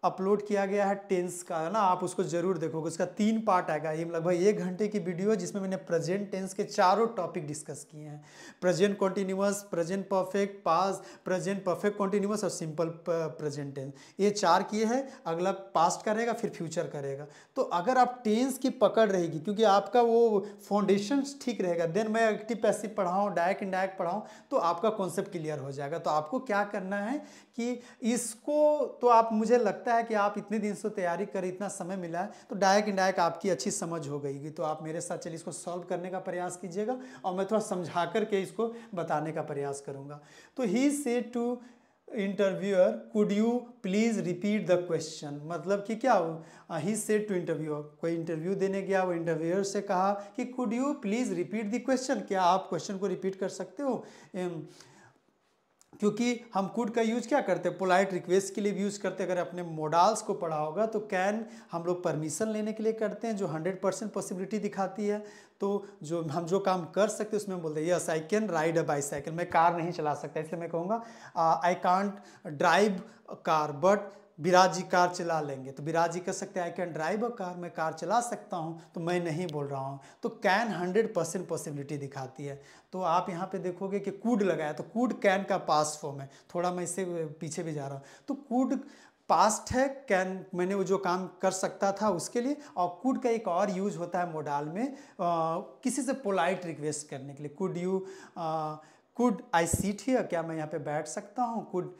अपलोड किया गया है टेंस का है ना आप उसको जरूर देखोगे उसका तीन पार्ट आएगा ये लगभग मतलब एक घंटे की वीडियो है जिसमें मैंने प्रेजेंट टेंस के चारों टॉपिक डिस्कस किए हैं present continuous present perfect past present perfect continuous और सिंपल प्रेजेंट टेंस ये चार किए हैं अगला पास्ट करेगा फिर फ्यूचर करेगा तो अगर आप टेंस की पकड़ रहेगी क्योंकि आपका वो फाउंडेशन ठीक रहेगा देन मैं एक्टिव पैसिव पढ़ाऊँ डायरेक्ट इंडायरेक्ट पढ़ाऊँ तो आपका कॉन्सेप्ट क्लियर हो जाएगा तो आपको क्या करना है कि इसको तो आप मुझे लगता है कि आप इतने दिन से तैयारी करें इतना समय मिला है तो डायरेक्ट इंडायरेक्ट आपकी अच्छी समझ हो गई तो आप मेरे साथ चलिए इसको सॉल्व करने का प्रयास कीजिएगा और मैं थोड़ा समझा करके इसको बताने का प्रयास करूँगा तो he say to interviewer could you please repeat the question मतलब कि क्या हो ही सेड टू इंटरव्यूअर कोई इंटरव्यू देने गया वो इंटरव्यूअर से कहा कि could you please repeat the question क्या आप क्वेश्चन को रिपीट कर सकते हो um, क्योंकि हम कुड का यूज़ क्या करते हैं पोलाइट रिक्वेस्ट के लिए भी यूज़ करते हैं अगर अपने मोडाल्स को पढ़ा होगा तो कैन हम लोग परमिशन लेने के लिए करते हैं जो 100 परसेंट पॉसिबिलिटी दिखाती है तो जो हम जो काम कर सकते हैं उसमें हम बोलते हैं yes I can ride a bicycle मैं कार नहीं चला सकता इसलिए मैं कहूँगा I can't drive car but Viraj ji car चला लेंगे तो विराज जी कह सकते हैं I can drive a car मैं कार चला सकता हूँ तो मैं नहीं बोल रहा हूँ तो कैन हंड्रेड परसेंट पॉसिबिलिटी दिखाती है तो आप यहाँ पे देखोगे कि कूड लगाया तो कूड कैन का पास फॉर्म है थोड़ा मैं इससे पीछे भी जा रहा हूँ तो कूड पास्ट है कैन मैंने वो जो काम कर सकता था उसके लिए और कुड का एक और यूज होता है मोडाल में आ, किसी से पोलाइट रिक्वेस्ट करने के लिए could you could I sit here क्या मैं यहाँ पे बैठ सकता हूँ कुड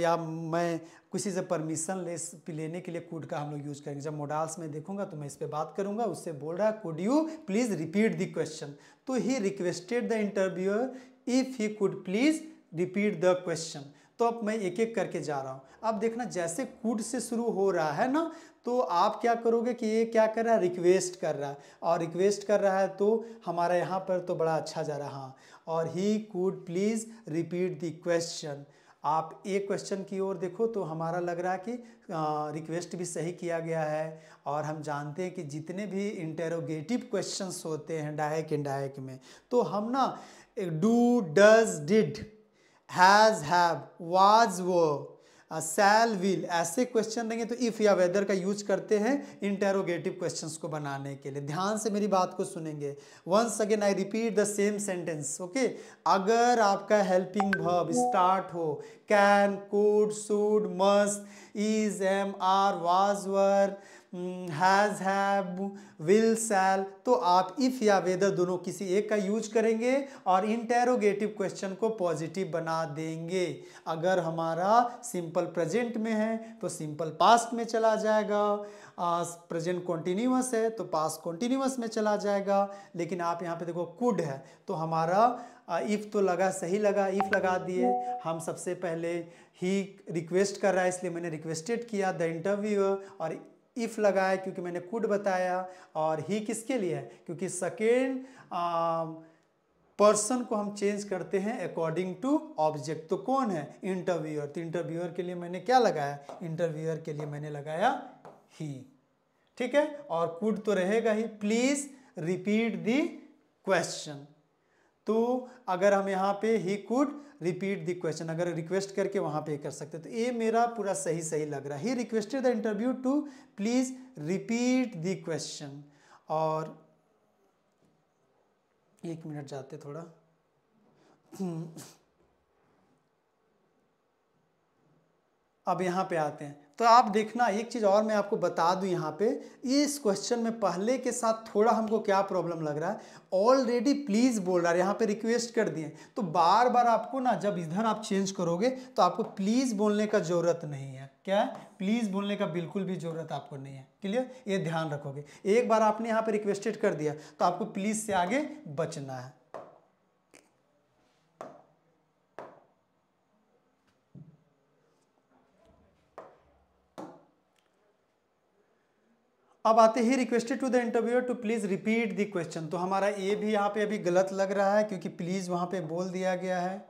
या मैं किसी से परमिशन ले लेने के लिए कुड का हम लोग यूज करेंगे जब मोडाल्स में देखूंगा तो मैं इस पर बात करूंगा उससे बोल रहा है could you please repeat the question तो he requested the interviewer if he could please repeat the question तो अब मैं एक एक करके जा रहा हूँ अब देखना जैसे कूड से शुरू हो रहा है ना तो आप क्या करोगे कि ये क्या कर रहा है रिक्वेस्ट कर रहा है और रिक्वेस्ट कर रहा है तो हमारा यहाँ पर तो बड़ा अच्छा जा रहा है हाँ। और he could please repeat the question आप एक क्वेश्चन की ओर देखो तो हमारा लग रहा है कि रिक्वेस्ट भी सही किया गया है और हम जानते हैं कि जितने भी इंटेरोगेटिव क्वेश्चंस होते हैं डायक इंडायक में तो हम ना do does did has have was वो सेल uh, विल ऐसे क्वेश्चन देंगे तो इफ़ या वेदर का यूज करते हैं इंटेरोगेटिव क्वेश्चंस को बनाने के लिए ध्यान से मेरी बात को सुनेंगे once again I repeat the same sentence okay अगर आपका हेल्पिंग भर्ब स्टार्ट हो can could should must is am are was were has have will shall तो आप इफ़ या वेदर दोनों किसी एक का यूज करेंगे और इंटेरोगेटिव क्वेश्चन को पॉजिटिव बना देंगे अगर हमारा सिंपल प्रेजेंट में है तो सिंपल पास्ट में चला जाएगा प्रेजेंट uh, कॉन्टिन्यूस है तो पास्ट कॉन्टिन्यूस में चला जाएगा लेकिन आप यहाँ पे देखो कुड है तो हमारा इफ़ uh, तो लगा सही लगा इफ़ लगा दिए हम सबसे पहले ही रिक्वेस्ट कर रहा है इसलिए मैंने रिक्वेस्टेड किया द इंटरव्यू और इफ लगाया क्योंकि मैंने कुड बताया और ही किसके लिए है क्योंकि सेकेंड पर्सन um, को हम चेंज करते हैं अकॉर्डिंग टू ऑब्जेक्ट तो कौन है इंटरव्यूअर तो इंटरव्यूअर के लिए मैंने क्या लगाया इंटरव्यूअर के लिए मैंने लगाया ही ठीक है और कुड तो रहेगा he please repeat the question तो अगर हम यहाँ पे he could repeat the question अगर रिक्वेस्ट करके वहाँ पे कर सकते तो ये मेरा पूरा सही सही लग रहा है he requested the interview to please repeat the question और एक मिनट जाते थोड़ा अब यहाँ पे आते हैं तो आप देखना एक चीज़ और मैं आपको बता दूं यहाँ पे इस क्वेश्चन में पहले के साथ थोड़ा हमको क्या प्रॉब्लम लग रहा है ऑलरेडी प्लीज़ बोल रहा है यहाँ पे रिक्वेस्ट कर दिए तो बार बार आपको ना जब इधर आप चेंज करोगे तो आपको प्लीज़ बोलने का ज़रूरत नहीं है क्या है प्लीज़ बोलने का बिल्कुल भी ज़रूरत आपको नहीं है क्लियर ये ध्यान रखोगे एक बार आपने यहाँ पर रिक्वेस्टेड कर दिया तो आपको प्लीज़ से आगे बचना है अब आते he requested to the interviewer to please repeat the question तो हमारा ए भी यहाँ पे अभी गलत लग रहा है क्योंकि प्लीज़ वहां पे बोल दिया गया है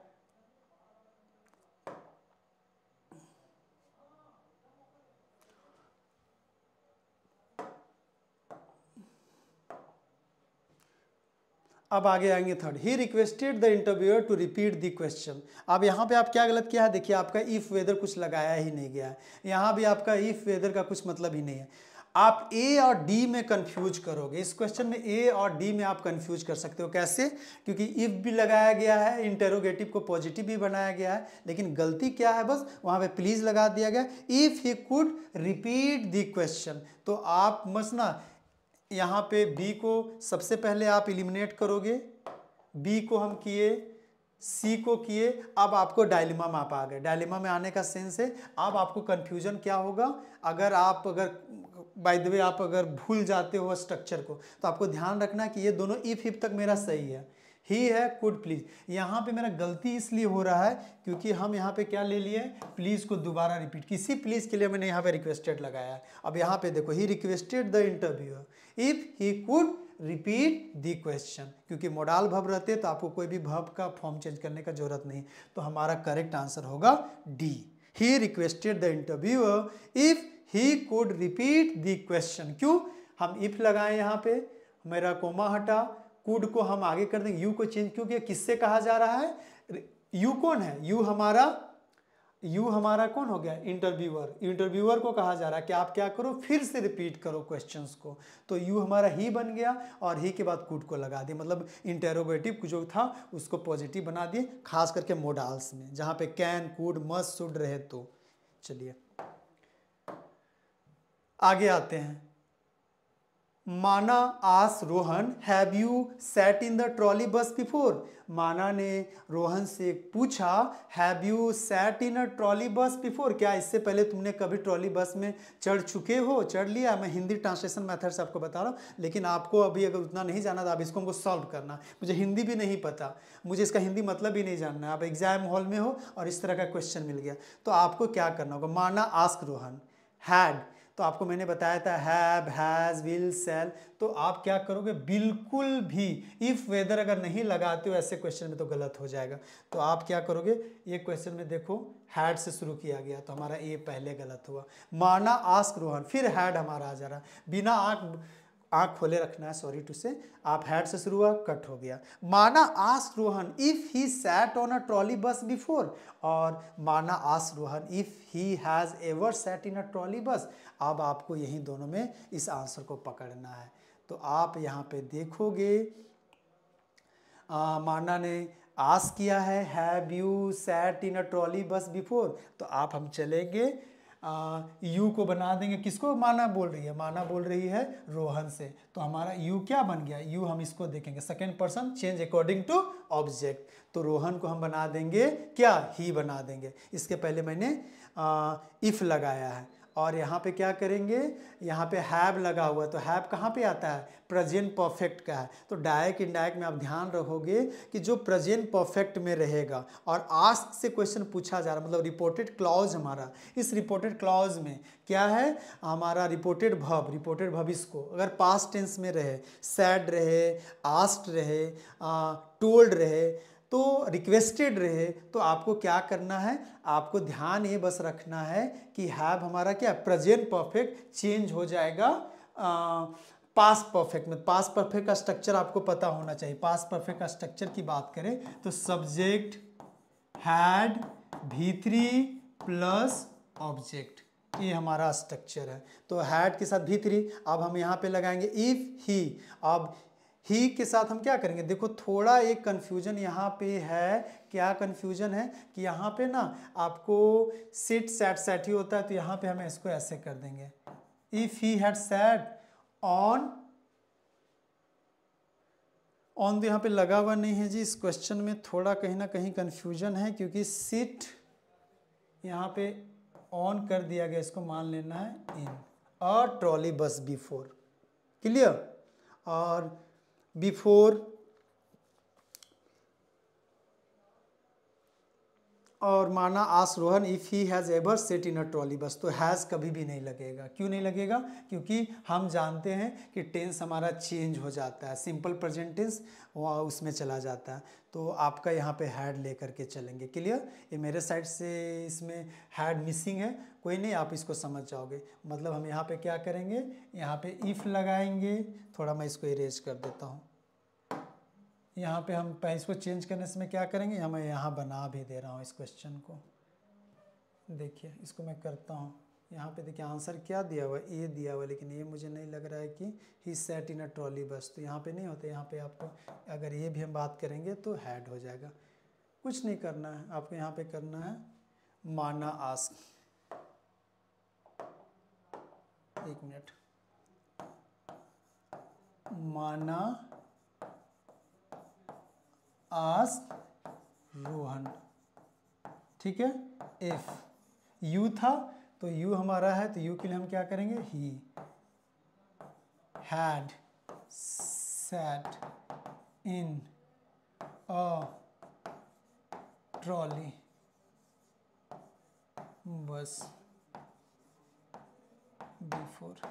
अब आगे आएंगे third he requested the interviewer to repeat the question अब यहाँ पे आप क्या गलत किया है देखिए आपका इफ़ वेदर कुछ लगाया ही नहीं गया है यहाँ भी आपका इफ़ वेदर का कुछ मतलब ही नहीं है आप ए और डी में कंफ्यूज करोगे इस क्वेश्चन में ए और डी में आप कंफ्यूज कर सकते हो कैसे क्योंकि इफ भी लगाया गया है इंटेरोगेटिव को पॉजिटिव भी बनाया गया है लेकिन गलती क्या है बस वहाँ पे प्लीज़ लगा दिया गया if he could repeat the question तो आप मस ना यहाँ पे बी को सबसे पहले आप इलिमिनेट करोगे बी को हम किए सी को किए अब आपको डायलिमा में आप आ गए डायलिमा में आने का सेंस है अब आपको कन्फ्यूजन क्या होगा अगर आप अगर बाय द वे आप अगर भूल जाते हो स्ट्रक्चर को तो आपको ध्यान रखना कि ये दोनों इफ इफ तक मेरा सही है ही है कुड प्लीज़ यहाँ पे मेरा गलती इसलिए हो रहा है क्योंकि हम यहाँ पे क्या ले लिए प्लीज़ को दोबारा रिपीट किसी प्लीज़ के लिए मैंने यहाँ पे रिक्वेस्टेड लगाया है अब यहाँ पे देखो he requested the interview if he could repeat the question क्योंकि मोडाल भव रहते तो आपको कोई भी भव का फॉर्म चेंज करने का जरूरत नहीं तो हमारा करेक्ट आंसर होगा D he requested the interview if he could repeat the question क्यों हम इफ लगाए यहाँ पे मेरा कोमा हटा कुड को हम आगे कर देंगे यू को चेंज क्योंकि किससे कहा जा रहा है यू कौन है यू हमारा यू हमारा कौन हो गया इंटरव्यूअर इंटरव्यूअर को कहा जा रहा है कि आप क्या करो फिर से रिपीट करो क्वेश्चंस को तो यू हमारा ही बन गया और ही के बाद कूट को लगा दिए मतलब इंटेरोगेटिव जो था उसको पॉजिटिव बना दिए खास करके मोडाल्स में जहां पे कैन कूड मस्ट सुड रहे तो चलिए आगे आते हैं माना आस Rohan have you set in the trolley bus before Mana ने रोहन से पूछा have you set in a trolley bus before क्या इससे पहले तुमने कभी ट्रॉली बस में चढ़ चुके हो चढ़ लिया मैं हिंदी ट्रांसलेशन मेथड से आपको बता रहा हूँ लेकिन आपको अभी अगर उतना नहीं जाना तो आप इसको हमको सॉल्व करना मुझे हिंदी भी नहीं पता मुझे इसका हिंदी मतलब भी नहीं जानना है आप एग्जाम हॉल में हो और इस तरह का क्वेश्चन मिल गया तो आपको क्या करना होगा माना आस्क रोहन हैड तो आपको मैंने बताया था हैव हैज़ विल सेल तो आप क्या करोगे बिल्कुल भी इफ़ वेदर अगर नहीं लगाते हो ऐसे क्वेश्चन में तो गलत हो जाएगा तो आप क्या करोगे ये क्वेश्चन में देखो हैड से शुरू किया गया तो हमारा ए पहले गलत हुआ माना आस्क रोहन फिर हैड हमारा आ जा रहा बिना आंख आंख खोले रखना है सॉरी टू से आप हेड से शुरू हुआ कट हो गया माना आस Rohan if he sat on a trolley bus before और माना आस Rohan if he has ever set in a trolley bus अब आपको यही दोनों में इस आंसर को पकड़ना है तो आप यहाँ पे देखोगे आ, माना ने आस किया है have you sat in a trolley bus before तो आप हम चलेंगे आ, यू को बना देंगे किसको माना बोल रही है माना बोल रही है रोहन से तो हमारा यू क्या बन गया यू हम इसको देखेंगे second person change according to object तो रोहन को हम बना देंगे क्या ही बना देंगे इसके पहले मैंने इफ़ लगाया है और यहाँ पे क्या करेंगे यहाँ पे हैब लगा हुआ है तो हैब कहाँ पे आता है प्रजेंट परफेक्ट का है तो डायक इनडायक में आप ध्यान रखोगे कि जो प्रजेंट परफेक्ट में रहेगा और आस्क से क्वेश्चन पूछा जा रहा मतलब रिपोर्टेड क्लॉज हमारा इस रिपोर्टेड क्लॉज में क्या है हमारा रिपोर्टेड भव रिपोर्टेड भविष्य को अगर पास्ट टेंस में रहे सैड रहे आस्ट रहे टोल्ड रहे तो रिक्वेस्टेड रहे तो आपको क्या करना है आपको ध्यान ये बस रखना है कि हैव हमारा क्या प्रेजेंट परफेक्ट चेंज हो जाएगा आ, पास परफेक्ट में पास परफेक्ट का स्ट्रक्चर आपको पता होना चाहिए पास परफेक्ट का स्ट्रक्चर की बात करें तो subject had V plus object ये हमारा स्ट्रक्चर है तो हैड के साथ भीतरी अब हम यहाँ पे लगाएंगे इफ़ ही अब ही के साथ हम क्या करेंगे देखो थोड़ा एक कन्फ्यूजन यहाँ पे है क्या कन्फ्यूजन है कि यहाँ पे ना आपको सिट सेट सेट ही होता है तो यहाँ पे हम इसको ऐसे कर देंगे if he had set on on तो यहाँ पे लगा हुआ नहीं है जी इस क्वेश्चन में थोड़ा कहीं ना कहीं कन्फ्यूजन है क्योंकि सिट यहाँ पे ऑन कर दिया गया इसको मान लेना है इन और ट्रॉली बस बिफोर क्लियर और before और माना आस Rohan if he has ever set in a trolley bus तो हैज़ कभी भी नहीं लगेगा क्यों नहीं लगेगा क्योंकि हम जानते हैं कि टेंस हमारा चेंज हो जाता है सिंपल प्रेजेंट टेंस उसमें चला जाता है तो आपका यहाँ पे हैड ले करके चलेंगे क्लियर ये मेरे साइड से इसमें हैड मिसिंग है कोई नहीं आप इसको समझ जाओगे मतलब हम यहाँ पे क्या करेंगे यहाँ पे इफ़ लगाएंगे थोड़ा मैं इसको इरेज कर देता हूँ यहाँ पे हम इसको चेंज करने से क्या करेंगे या मैं यहाँ बना भी दे रहा हूँ इस क्वेश्चन को देखिए इसको मैं करता हूँ यहाँ पे देखिए आंसर क्या दिया हुआ ए दिया हुआ लेकिन ये मुझे नहीं लग रहा है कि ही set in a trolley bus तो यहाँ पे नहीं होते यहाँ पे आपको अगर ये भी हम बात करेंगे तो हैड हो जाएगा कुछ नहीं करना है आपको यहाँ पे करना है माना आस्क एक मिनट माना आस रोहन ठीक है एफ यू था तो यू हमारा है तो यू के लिए हम क्या करेंगे he had set in a trolley bus before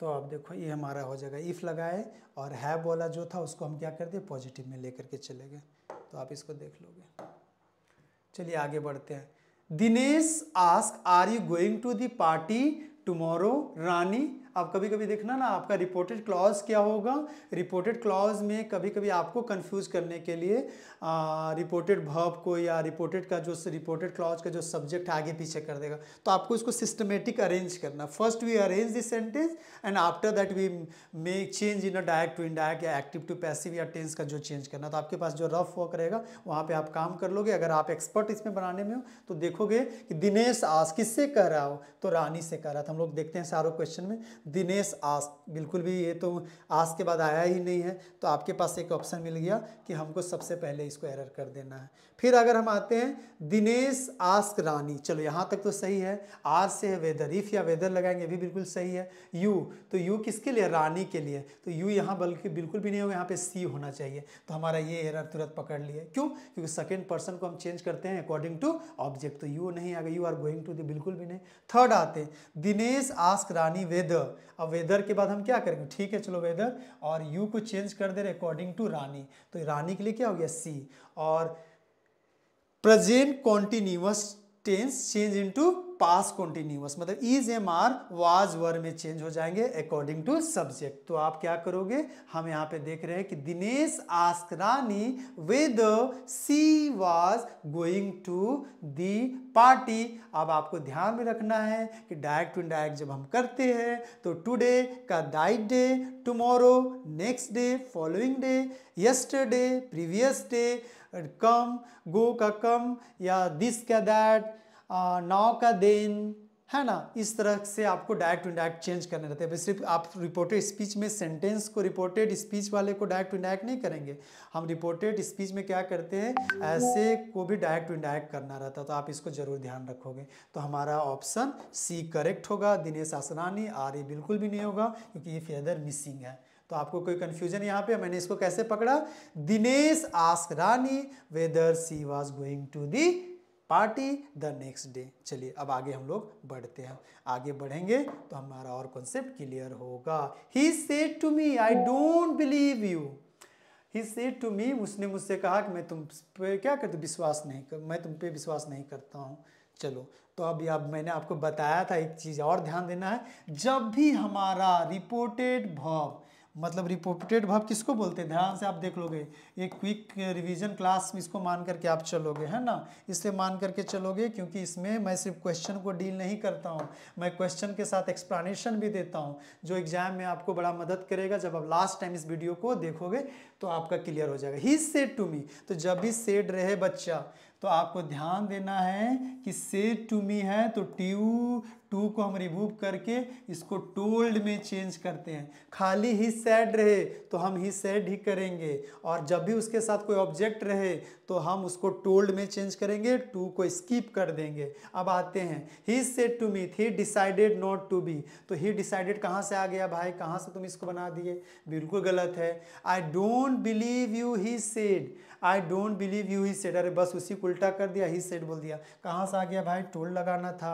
तो आप देखो ये हमारा हो जाएगा इफ़ लगाए और हैव वाला जो था उसको हम क्या कर दिए पॉजिटिव में लेकर के चले गए तो आप इसको देख लोगे चलिए आगे बढ़ते हैं Dinesh asked are you going to the party tomorrow Rani आप कभी कभी देखना ना आपका रिपोर्टेड क्लॉज क्या होगा रिपोर्टेड क्लॉज में कभी कभी आपको कंफ्यूज करने के लिए रिपोर्टेड भर्ब को या रिपोर्टेड का जो रिपोर्टेड क्लॉज का जो सब्जेक्ट आगे पीछे कर देगा तो आपको इसको सिस्टमेटिक अरेंज करना first we arrange this sentence and after that we may change in a direct to indirect या एक्टिव टू पैसिव या टेंस का जो चेंज करना तो आपके पास जो रफ वर्क रहेगा वहाँ पर आप काम कर लोगे अगर आप एक्सपर्ट इसमें बनाने में हो तो देखोगे कि दिनेश आज किससे कह रहा हो तो रानी से कह रहा था हम लोग देखते हैं सारों क्वेश्चन में दिनेश आस बिल्कुल भी ये तो आस के बाद आया ही नहीं है तो आपके पास एक ऑप्शन मिल गया कि हमको सबसे पहले इसको एरर कर देना है फिर अगर हम आते हैं दिनेश आस्क रानी चलो यहाँ तक तो सही है आर से है वेदर इफ़ या वेदर लगाएंगे भी बिल्कुल सही है यू तो यू किसके लिए रानी के लिए तो यू यहाँ बल्कि बिल्कुल भी नहीं होगा यहाँ पर सी होना चाहिए तो हमारा ये एरर तुरंत पकड़ लिए क्यों क्योंकि सेकेंड पर्सन को हम चेंज करते हैं अकॉर्डिंग टू ऑब्जेक्ट तो यू नहीं आ गया you are going to the बिल्कुल भी नहीं थर्ड आते हैं दिनेश आस्क रानी वेदर अब वेदर के बाद हम क्या करेंगे ठीक है चलो वेदर और यू को चेंज कर दे रहे अकॉर्डिंग टू रानी तो रानी के लिए क्या हो गया सी और present continuous tense change into past continuous मतलब is am are was were में चेंज हो जाएंगे अकॉर्डिंग टू सब्जेक्ट तो आप क्या करोगे हम यहाँ पे देख रहे हैं कि Dinesh Askarani with she was going to the party अब आपको ध्यान में रखना है कि डायरेक्ट टू डायरेक्ट जब हम करते हैं तो टुडे का that day tomorrow next day following day yesterday previous day come go का कम या दिस का दैट नौ का दिन है ना इस तरह से आपको डायरेक्ट टू डायरेक्ट चेंज करने रहते हैं सिर्फ आप रिपोर्टेड स्पीच में सेंटेंस को रिपोर्टेड स्पीच वाले को डायरेक्ट टू डायरेक्ट नहीं करेंगे हम रिपोर्टेड स्पीच में क्या करते हैं ऐसे को भी डायरेक्ट टू डायरेक्ट करना रहता है तो आप इसको जरूर ध्यान रखोगे तो हमारा ऑप्शन सी करेक्ट होगा दिनेश आसनानी आर ए बिल्कुल भी नहीं होगा क्योंकि ये फेदर मिसिंग है तो आपको कोई कन्फ्यूजन यहाँ पे मैंने इसको कैसे पकड़ा Dinesh Asrani whether she was going to the party the next day चलिए अब आगे हम लोग बढ़ते हैं आगे बढ़ेंगे तो हमारा और कॉन्सेप्ट क्लियर होगा he said to me I don't believe you he said to me उसने मुझसे कहा कि मैं तुम पे क्या करती विश्वास नहीं कर मैं तुम पे विश्वास नहीं करता हूँ चलो तो अभी अब मैंने आपको बताया था एक चीज़ और ध्यान देना है जब भी हमारा रिपोर्टेड भाव मतलब रिपोर्टेड भाव किसको बोलते हैं ध्यान से आप देख लोगे एक क्विक रिवीजन क्लास में इसको मान करके आप चलोगे है ना इसे मान करके चलोगे क्योंकि इसमें मैं सिर्फ क्वेश्चन को डील नहीं करता हूँ मैं क्वेश्चन के साथ एक्सप्लानेशन भी देता हूँ जो एग्जाम में आपको बड़ा मदद करेगा जब आप लास्ट टाइम इस वीडियो को देखोगे तो आपका क्लियर हो जाएगा ही सेड टू मी तो जब भी सेड रहे बच्चा तो आपको ध्यान देना है कि सेड टू मी है तो ट्यू टू को हम रिमूव करके इसको टोल्ड में चेंज करते हैं खाली ही सैड रहे तो हम ही सैड ही करेंगे और जब भी उसके साथ कोई ऑब्जेक्ट रहे तो हम उसको टोल्ड में चेंज करेंगे टू को स्किप कर देंगे अब आते हैं he said to me he decided not to be तो ही डिसाइडेड कहाँ से आ गया भाई कहाँ से तुम इसको बना दिए बिल्कुल गलत है I don't believe you he said I don't believe you he said अरे बस उसी को उल्टा कर दिया ही सेड बोल दिया कहाँ से आ गया भाई टोल लगाना था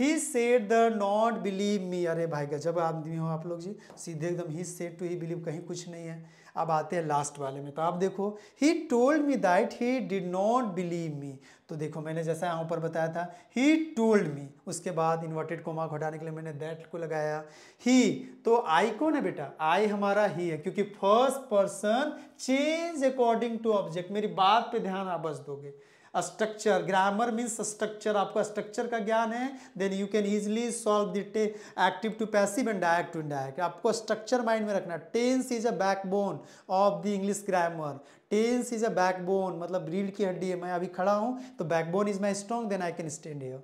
he said the not believe me अरे भाई जब आदमी हो आप लोग जी सीधे एकदम he said to he believe कहीं कुछ नहीं है अब आते हैं लास्ट वाले में तो आप देखो he told me that he did not believe me तो देखो मैंने जैसा यहाँ पर बताया था ही टोल्ड मी उसके बाद इन्वर्टेड कोमा हटाने के लिए मैंने दैट को लगाया ही तो आई कौन है बेटा आई हमारा ही है क्योंकि first person change according to object मेरी बात पे ध्यान आप बस दोगे स्ट्रक्चर ग्रामर मीन्स स्ट्रक्चर आपको स्ट्रक्चर का ज्ञान है then you can easily solve active to passive and direct to indirect आपको स्ट्रक्चर माइंड में रखना tense is a backbone of the English grammar tense is a backbone मतलब रीढ़ की हड्डी है मैं अभी खड़ा हूँ तो backbone is my strong then I can stand here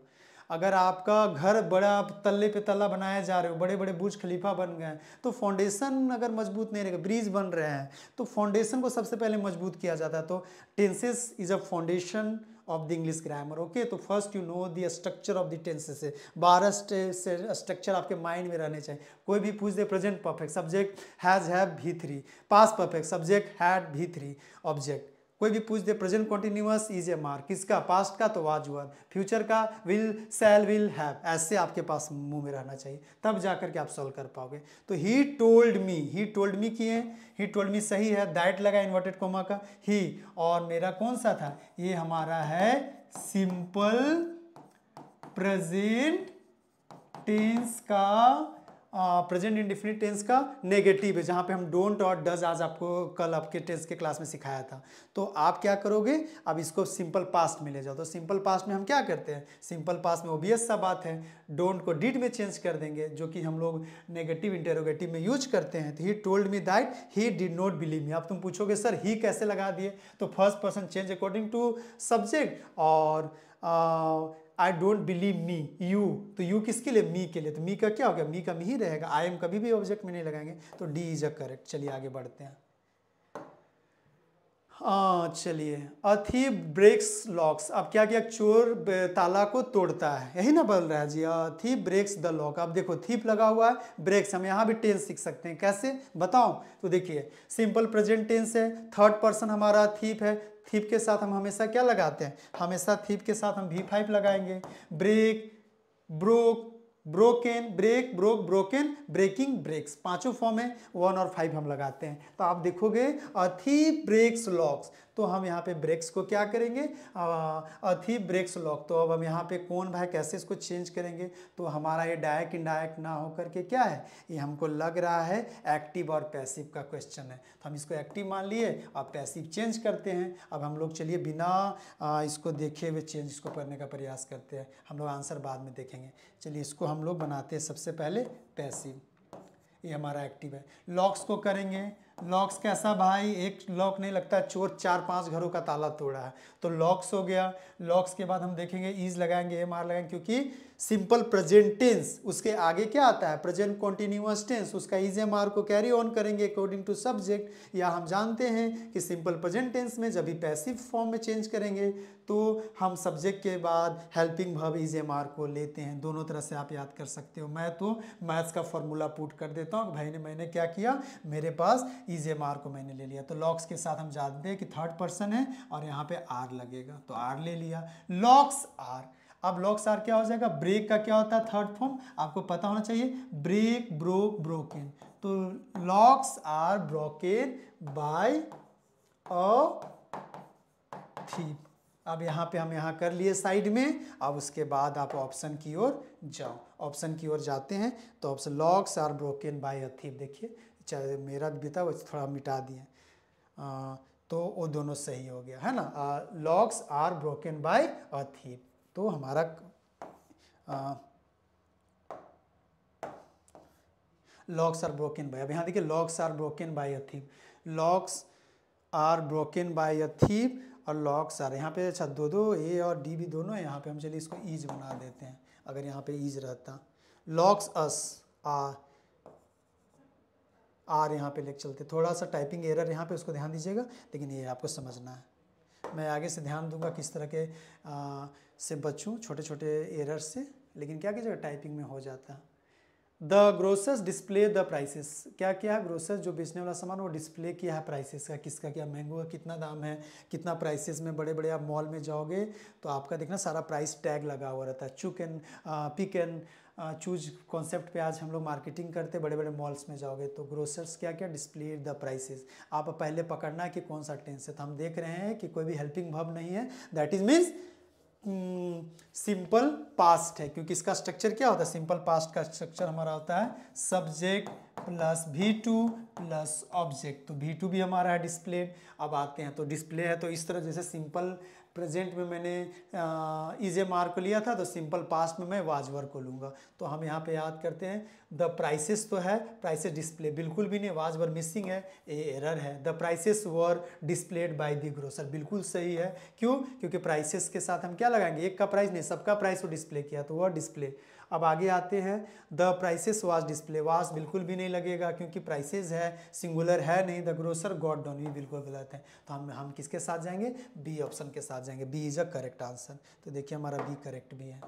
अगर आपका घर बड़ा तल्ले पे तल्ला बनाया जा रहे हो बड़े बड़े बुर्ज खलीफा बन गए हैं तो फाउंडेशन अगर मजबूत नहीं रहेगा ब्रिज बन रहे हैं तो फाउंडेशन को सबसे पहले मजबूत किया जाता है तो tenses is a foundation of the English grammar okay तो first you know the structure of the tenses से स्ट्रक्चर आपके माइंड में रहने चाहिए कोई भी पूछ दे present perfect subject has have V three past perfect subject had V three object कोई भी पूछ दे present continuous is a mark किसका पास्ट का तो वाज हुआ फ्यूचर का विल सेल विल हैव ऐसे आपके पास मुंह में रहना चाहिए तब जाकर के आप सॉल्व कर पाओगे तो he told me he told मी किए ही टोल्ड मी सही है दैट लगा इन्वर्टेड कोमा का ही और मेरा कौन सा था ये हमारा है सिंपल प्रेजेंट टेंस का प्रेजेंट इंडिफिनिट टेंस का नेगेटिव है जहाँ पे हम डोंट और डज आज आपको कल आपके टेंस के क्लास में सिखाया था तो आप क्या करोगे अब इसको सिंपल पास्ट में ले जाओ तो सिंपल पास्ट में हम क्या करते हैं सिंपल पास्ट में ओबियस सा बात है डोंट को डिड में चेंज कर देंगे जो कि हम लोग नेगेटिव इंटेरोगेटिव में यूज करते हैं तो he told me that he did not believe me अब तुम पूछोगे सर ही कैसे लगा दिए तो first person change according to subject और I don't believe me you तो यू किसके लिए मी के लिए तो मी का क्या हो गया मी का मी ही रहेगा आई एम कभी भी ऑब्जेक्ट में नहीं लगाएंगे तो डी इज अ करेक्ट चलिए आगे बढ़ते हैं चलिए अथी ब्रेक्स लॉक्स अब क्या क्या चोर ताला को तोड़ता है यही ना बोल रहा है जी अथी ब्रेक्स द लॉक अब देखो थीप लगा हुआ है ब्रेक्स हम यहाँ भी टेंस सीख सकते हैं कैसे बताओ तो देखिए सिंपल प्रेजेंट टेंस है थर्ड पर्सन हमारा थीप है थीप के साथ हम हमेशा क्या लगाते हैं हमेशा थीप के साथ हम भी फाइव लगाएंगे break broke broken break broke broken breaking breaks पांचों फॉर्म है वन और फाइव हम लगाते हैं तो आप देखोगे अथी ब्रेक्स लॉक्स तो हम यहाँ पे ब्रेक्स को क्या करेंगे अथी ब्रेक्स लॉक तो अब हम यहाँ पे कौन भाई कैसे इसको चेंज करेंगे तो हमारा ये डायरेक्ट इंडायरेक्ट ना होकर के क्या है ये हमको लग रहा है एक्टिव और पैसिव का क्वेश्चन है तो हम इसको एक्टिव मान लिए अब पैसिव चेंज करते हैं अब हम लोग चलिए बिना इसको देखे हुए चेंज इसको करने का प्रयास करते हैं हम लोग आंसर बाद में देखेंगे चलिए इसको हम लोग बनाते हैं सबसे पहले पैसिव ये हमारा एक्टिव है लॉक्स को करेंगे लॉक्स कैसा भाई एक लॉक नहीं लगता चोर चार पांच घरों का ताला तोड़ा है तो लॉक्स हो गया लॉक्स के बाद हम देखेंगे ईज लगाएंगे एम आर लगाएंगे क्योंकि सिंपल प्रेजेंट टेंस उसके आगे क्या आता है प्रेजेंट कॉन्टिन्यूस टेंस उसका इज एम आर को कैरी ऑन करेंगे अकॉर्डिंग टू सब्जेक्ट या हम जानते हैं कि सिंपल प्रेजेंट टेंस में जब भी पैसिव फॉर्म में चेंज करेंगे तो हम सब्जेक्ट के बाद हेल्पिंग भव इज एम आर को लेते हैं दोनों तरह से आप याद कर सकते हो मैं तो मैथ्स का फॉर्मूला पुट कर देता हूँ भाई ने मैंने क्या किया मेरे पास इज एम आर को मैंने ले लिया तो लॉक्स के साथ हम जानते हैं कि थर्ड पर्सन है और यहाँ पर आर लगेगा तो आर ले लिया लॉक्स आर अब लॉक सार क्या हो जाएगा ब्रेक का क्या होता है थर्ड फॉर्म आपको पता होना चाहिए ब्रेक ब्रोक ब्रोकन तो locks are broken by a thief अब यहाँ पे हम यहाँ कर लिए साइड में अब उसके बाद आप ऑप्शन की ओर जाओ ऑप्शन की ओर जाते हैं तो option locks are broken by a thief देखिए चाहे मेरा भी था वो थोड़ा मिटा दिए तो वो दोनों सही हो गया है ना locks are broken by a thief तो हमारा लॉक्स आर ब्रोकन बाय अब यहाँ देखिए locks are broken by a thief locks are broken by a thief और लॉक्स आर यहाँ पे अच्छा दो दो ए और डी भी दोनों यहाँ पे हम चलिए इसको ईज बना देते हैं अगर यहाँ पे ईज रहता लॉक्स अस आर आर यहाँ पे लेकर चलते थोड़ा सा टाइपिंग एरर यहाँ पे उसको ध्यान दीजिएगा लेकिन ये आपको समझना है मैं आगे से ध्यान दूंगा किस तरह के आ, से बचूं छोटे छोटे एरर से लेकिन क्या कीजिएगा टाइपिंग में हो जाता the grocers display the prices क्या क्या है ग्रोसर्स जो बेचने वाला सामान वो डिस्प्ले किया है प्राइसेस का किसका क्या मैंगो है कितना दाम है कितना प्राइसेस में बड़े बड़े आप मॉल में जाओगे तो आपका देखना सारा प्राइस टैग लगा हुआ रहता है चुक एन पिक एंड चूज कॉन्सेप्ट पे आज हम लोग मार्केटिंग करते बड़े बड़े मॉल्स में जाओगे तो ग्रोसर्स क्या क्या डिस्प्ले द प्राइसेस आप पहले पकड़ना है कि कौन सा टेंस है तो हम देख रहे हैं कि कोई भी हेल्पिंग भव नहीं है that is means simple past है क्योंकि इसका स्ट्रक्चर क्या होता है सिंपल पास्ट का स्ट्रक्चर हमारा होता है subject plus V two plus object तो वी टू भी हमारा है डिस्प्ले अब आते हैं तो डिस्प्ले है तो इस तरह जैसे सिंपल प्रेजेंट में मैंने इज ए मार्क को लिया था तो सिंपल पास्ट में मैं वाजवर को लूँगा तो हम यहाँ पे याद करते हैं द प्राइसेस तो है प्राइसेस डिस्प्ले बिल्कुल भी नहीं वाजवर मिसिंग है ए एरर है the prices were displayed by the grocer बिल्कुल सही है क्यों क्योंकि प्राइसेस के साथ हम क्या लगाएंगे एक का प्राइस नहीं सबका प्राइस वो डिस्प्ले किया तो वह डिस्प्ले अब आगे आते हैं the prices was display was बिल्कुल भी नहीं लगेगा क्योंकि प्राइसेस है सिंगुलर है नहीं द ग्रोसर गॉड डॉन भी बिल्कुल गलत है तो हम हम किसके साथ जाएंगे बी ऑप्शन के साथ जाएंगे B is a correct answer तो देखिए हमारा बी करेक्ट भी है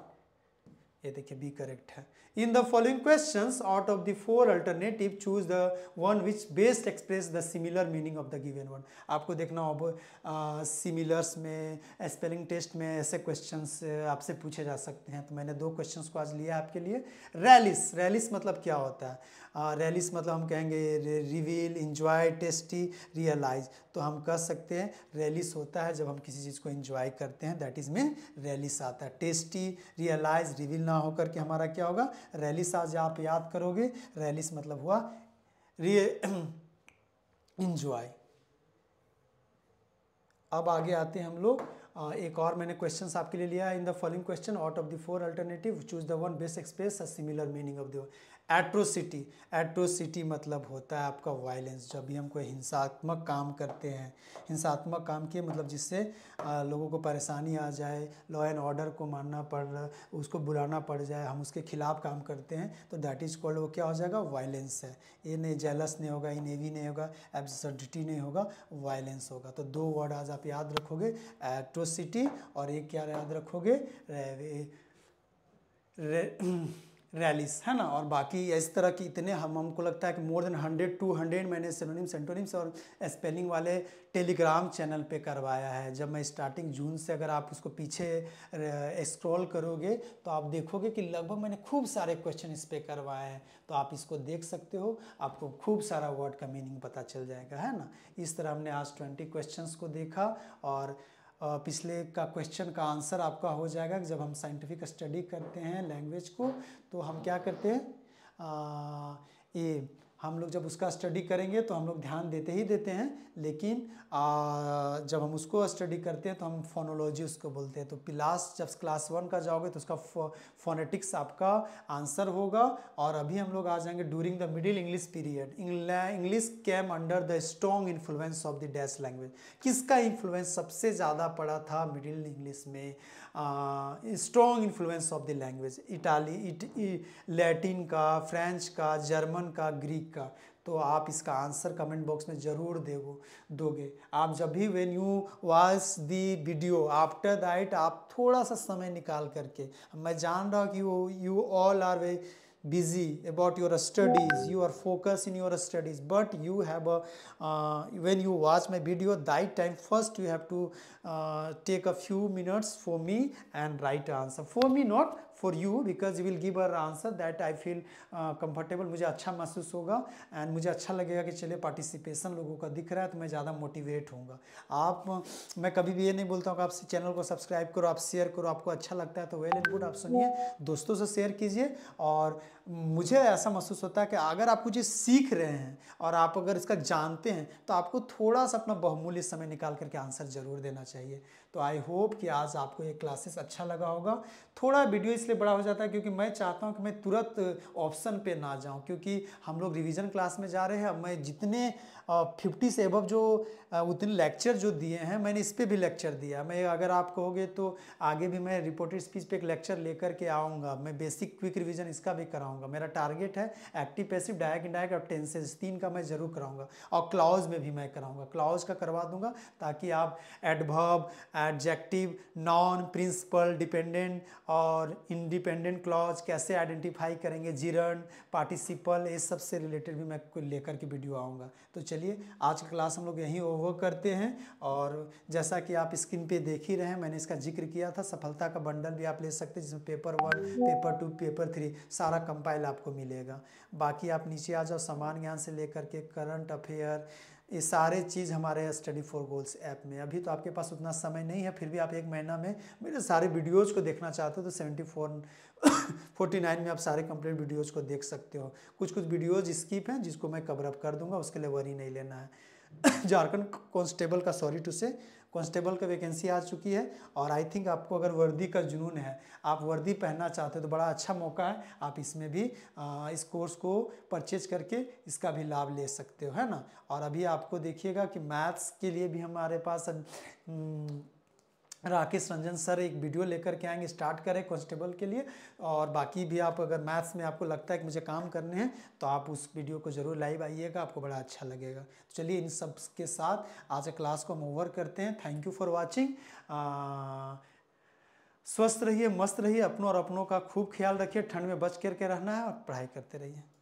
ये देखिए बी करेक्ट है in the following question out of the four alternative choose the one which best express the similar meaning of the given one आपको देखना अब सिमिलर्स में स्पेलिंग टेस्ट में ऐसे क्वेश्चन आपसे पूछे जा सकते हैं तो मैंने दो क्वेश्चन को आज लिया आपके लिए रैलिस रैलिस मतलब क्या होता है रैलिस मतलब हम कहेंगे रिवील इंजॉय टेस्टी रियलाइज तो हम कह सकते हैं रैलिस होता है जब हम किसी चीज़ को इंजॉय करते हैं दैट इज़ में रैलिस आता है टेस्टी रियलाइज रिवील ना होकर के हमारा क्या होगा रैलिस आज आप याद करोगे रैलिस मतलब हुआ रिय इंजॉय <clears throat> अब आगे आते हैं हम लोग एक और मैंने क्वेश्चंस आपके लिए लिया है in the following question out of the four alternative choose the one best express a similar meaning of the atrocity atrocity मतलब होता है आपका वायलेंस जब भी हम कोई हिंसात्मक काम करते हैं हिंसात्मक काम के मतलब जिससे लोगों को परेशानी आ जाए लॉ एंड ऑर्डर को मानना पड़ उसको बुलाना पड़ जाए हम उसके खिलाफ काम करते हैं तो दैट इज़ कॉल्ड वो क्या हो जाएगा वायलेंस है ये नहीं जेलस नहीं होगा नेवी नहीं होगा एब्सर्डिटी नहीं होगा वायलेंस होगा तो दो वर्ड आज आप याद रखोगे एट्रोसिटी और एक क्या याद रखोगे रे, रे, रे, रैलीस है ना और बाकी इस तरह की इतने हम हमको लगता है कि more than hundred two hundred मैंने सिनोनिम्स सेंटोनिम्स और स्पेलिंग वाले टेलीग्राम चैनल पे करवाया है जब मैं स्टार्टिंग जून से अगर आप उसको पीछे स्क्रॉल करोगे तो आप देखोगे कि लगभग मैंने खूब सारे क्वेश्चन इस पर करवाए हैं तो आप इसको देख सकते हो आपको खूब सारा वर्ड का मीनिंग पता चल जाएगा है ना इस तरह हमने आज ट्वेंटी क्वेश्चन को देखा और पिछले का क्वेश्चन का आंसर आपका हो जाएगा जब हम साइंटिफिक स्टडी करते हैं लैंग्वेज को तो हम क्या करते हैं ये हम लोग जब उसका स्टडी करेंगे तो हम लोग ध्यान देते ही देते हैं लेकिन आ, जब हम उसको स्टडी करते हैं तो हम फोनोलॉजी उसको बोलते हैं तो प्लास जब क्लास वन का जाओगे तो उसका फोनेटिक्स आपका आंसर होगा और अभी हम लोग आ जाएंगे during the middle English period English came under the strong influence of the dash language किसका इन्फ्लुएंस सबसे ज़्यादा पड़ा था मिडिल इंग्लिश में strong influence of the language Italy Latin का फ्रेंच का जर्मन का ग्रीक का तो आप इसका आंसर कमेंट बॉक्स में ज़रूर देगो दोगे आप जब भी when you watch the video after that आप थोड़ा सा समय निकाल करके मैं जान रहा हूँ कि वो you all are way busy about your studies, you are focused in your studies, but you have a, uh, when you watch my video, that time first you have to uh, take a few minutes for me and write answer. For me not, for you because you will give uh answer that I feel comfortable मुझे अच्छा महसूस होगा and मुझे अच्छा लगेगा कि चलिए participation लोगों का दिख रहा है तो मैं ज़्यादा मोटिवेट होऊंगा आप मैं कभी भी ये नहीं बोलता हूँ कि आप चैनल को सब्सक्राइब करो आप शेयर करो आपको अच्छा लगता है तो वेल एंड गुड आप सुनिए दोस्तों से शेयर कीजिए और मुझे ऐसा महसूस होता है कि अगर आप कुछ सीख रहे हैं और आप अगर इसका जानते हैं तो आपको थोड़ा सा अपना बहुमूल्य समय निकाल करके आंसर ज़रूर देना चाहिए तो आई होप कि आज आपको ये क्लासेस अच्छा लगा होगा थोड़ा वीडियो इस इसलिए बड़ा हो जाता है क्योंकि मैं चाहता हूँ कि मैं तुरंत ऑप्शन पे ना जाऊँ क्योंकि हम लोग रिवीजन क्लास में जा रहे हैं अब मैं जितने फिफ्टी से अबव जो उतने लेक्चर जो दिए हैं मैंने इस पर भी लेक्चर दिया मैं अगर आप कहोगे तो आगे भी मैं रिपोर्टेड स्पीच पर एक लेक्चर लेकर के आऊँगा मैं बेसिक क्विक रिविज़न इसका भी कराऊँगा मेरा टारगेट है एक्टिव पैसिव डायरेक्ट इंडायरेक्ट और टेंसेज तीन का मैं ज़रूर कराऊँगा और क्लाउज में भी मैं कराऊँगा क्लाउज का करवा दूँगा ताकि आप एडभव एडजेक्टिव नॉन प्रिंसिपल डिपेंडेंट और इंडिपेंडेंट क्लॉज कैसे आइडेंटिफाई करेंगे जिरन पार्टिसिपल ये सब से रिलेटेड भी मैं लेकर के वीडियो आऊँगा तो चलिए आज का क्लास हम लोग यहीं ओवर करते हैं और जैसा कि आप स्क्रीन पे देख ही रहे हैं मैंने इसका जिक्र किया था सफलता का बंडल भी आप ले सकते हैं जिसमें paper one paper two paper three सारा कंपाइल आपको मिलेगा बाकी आप नीचे आ जाओ समान ज्ञान से लेकर के करंट अफेयर ये सारे चीज़ हमारे स्टडी फॉर गोल्स ऐप में अभी तो आपके पास उतना समय नहीं है फिर भी आप एक महीना में मेरे सारे वीडियोज़ को देखना चाहते हो तो सेवेंटी फोर फोर्टी नाइन में आप सारे कंप्लीट वीडियोज़ को देख सकते हो कुछ कुछ वीडियोज़ स्किप हैं जिसको मैं कवरअप कर दूंगा उसके लिए वरी नहीं लेना है झारखंड <coughs> कॉन्स्टेबल का सॉरी टू से कॉन्स्टेबल का वैकेंसी आ चुकी है और आई थिंक आपको अगर वर्दी का जुनून है आप वर्दी पहनना चाहते हो तो बड़ा अच्छा मौका है आप इसमें भी आ, इस कोर्स को परचेज करके इसका भी लाभ ले सकते हो है ना और अभी आपको देखिएगा कि मैथ्स के लिए भी हमारे पास हम्म, राकेश रंजन सर एक वीडियो लेकर के आएंगे स्टार्ट करें कॉन्स्टेबल के लिए और बाकी भी आप अगर मैथ्स में आपको लगता है कि मुझे काम करने हैं तो आप उस वीडियो को ज़रूर लाइव आइएगा आपको बड़ा अच्छा लगेगा तो चलिए इन सब के साथ आज क्लास को हम ओवर करते हैं थैंक यू फॉर वॉचिंग स्वस्थ रहिए मस्त रहिए अपनों और अपनों का खूब ख्याल रखिए ठंड में बच करके रहना है और पढ़ाई करते रहिए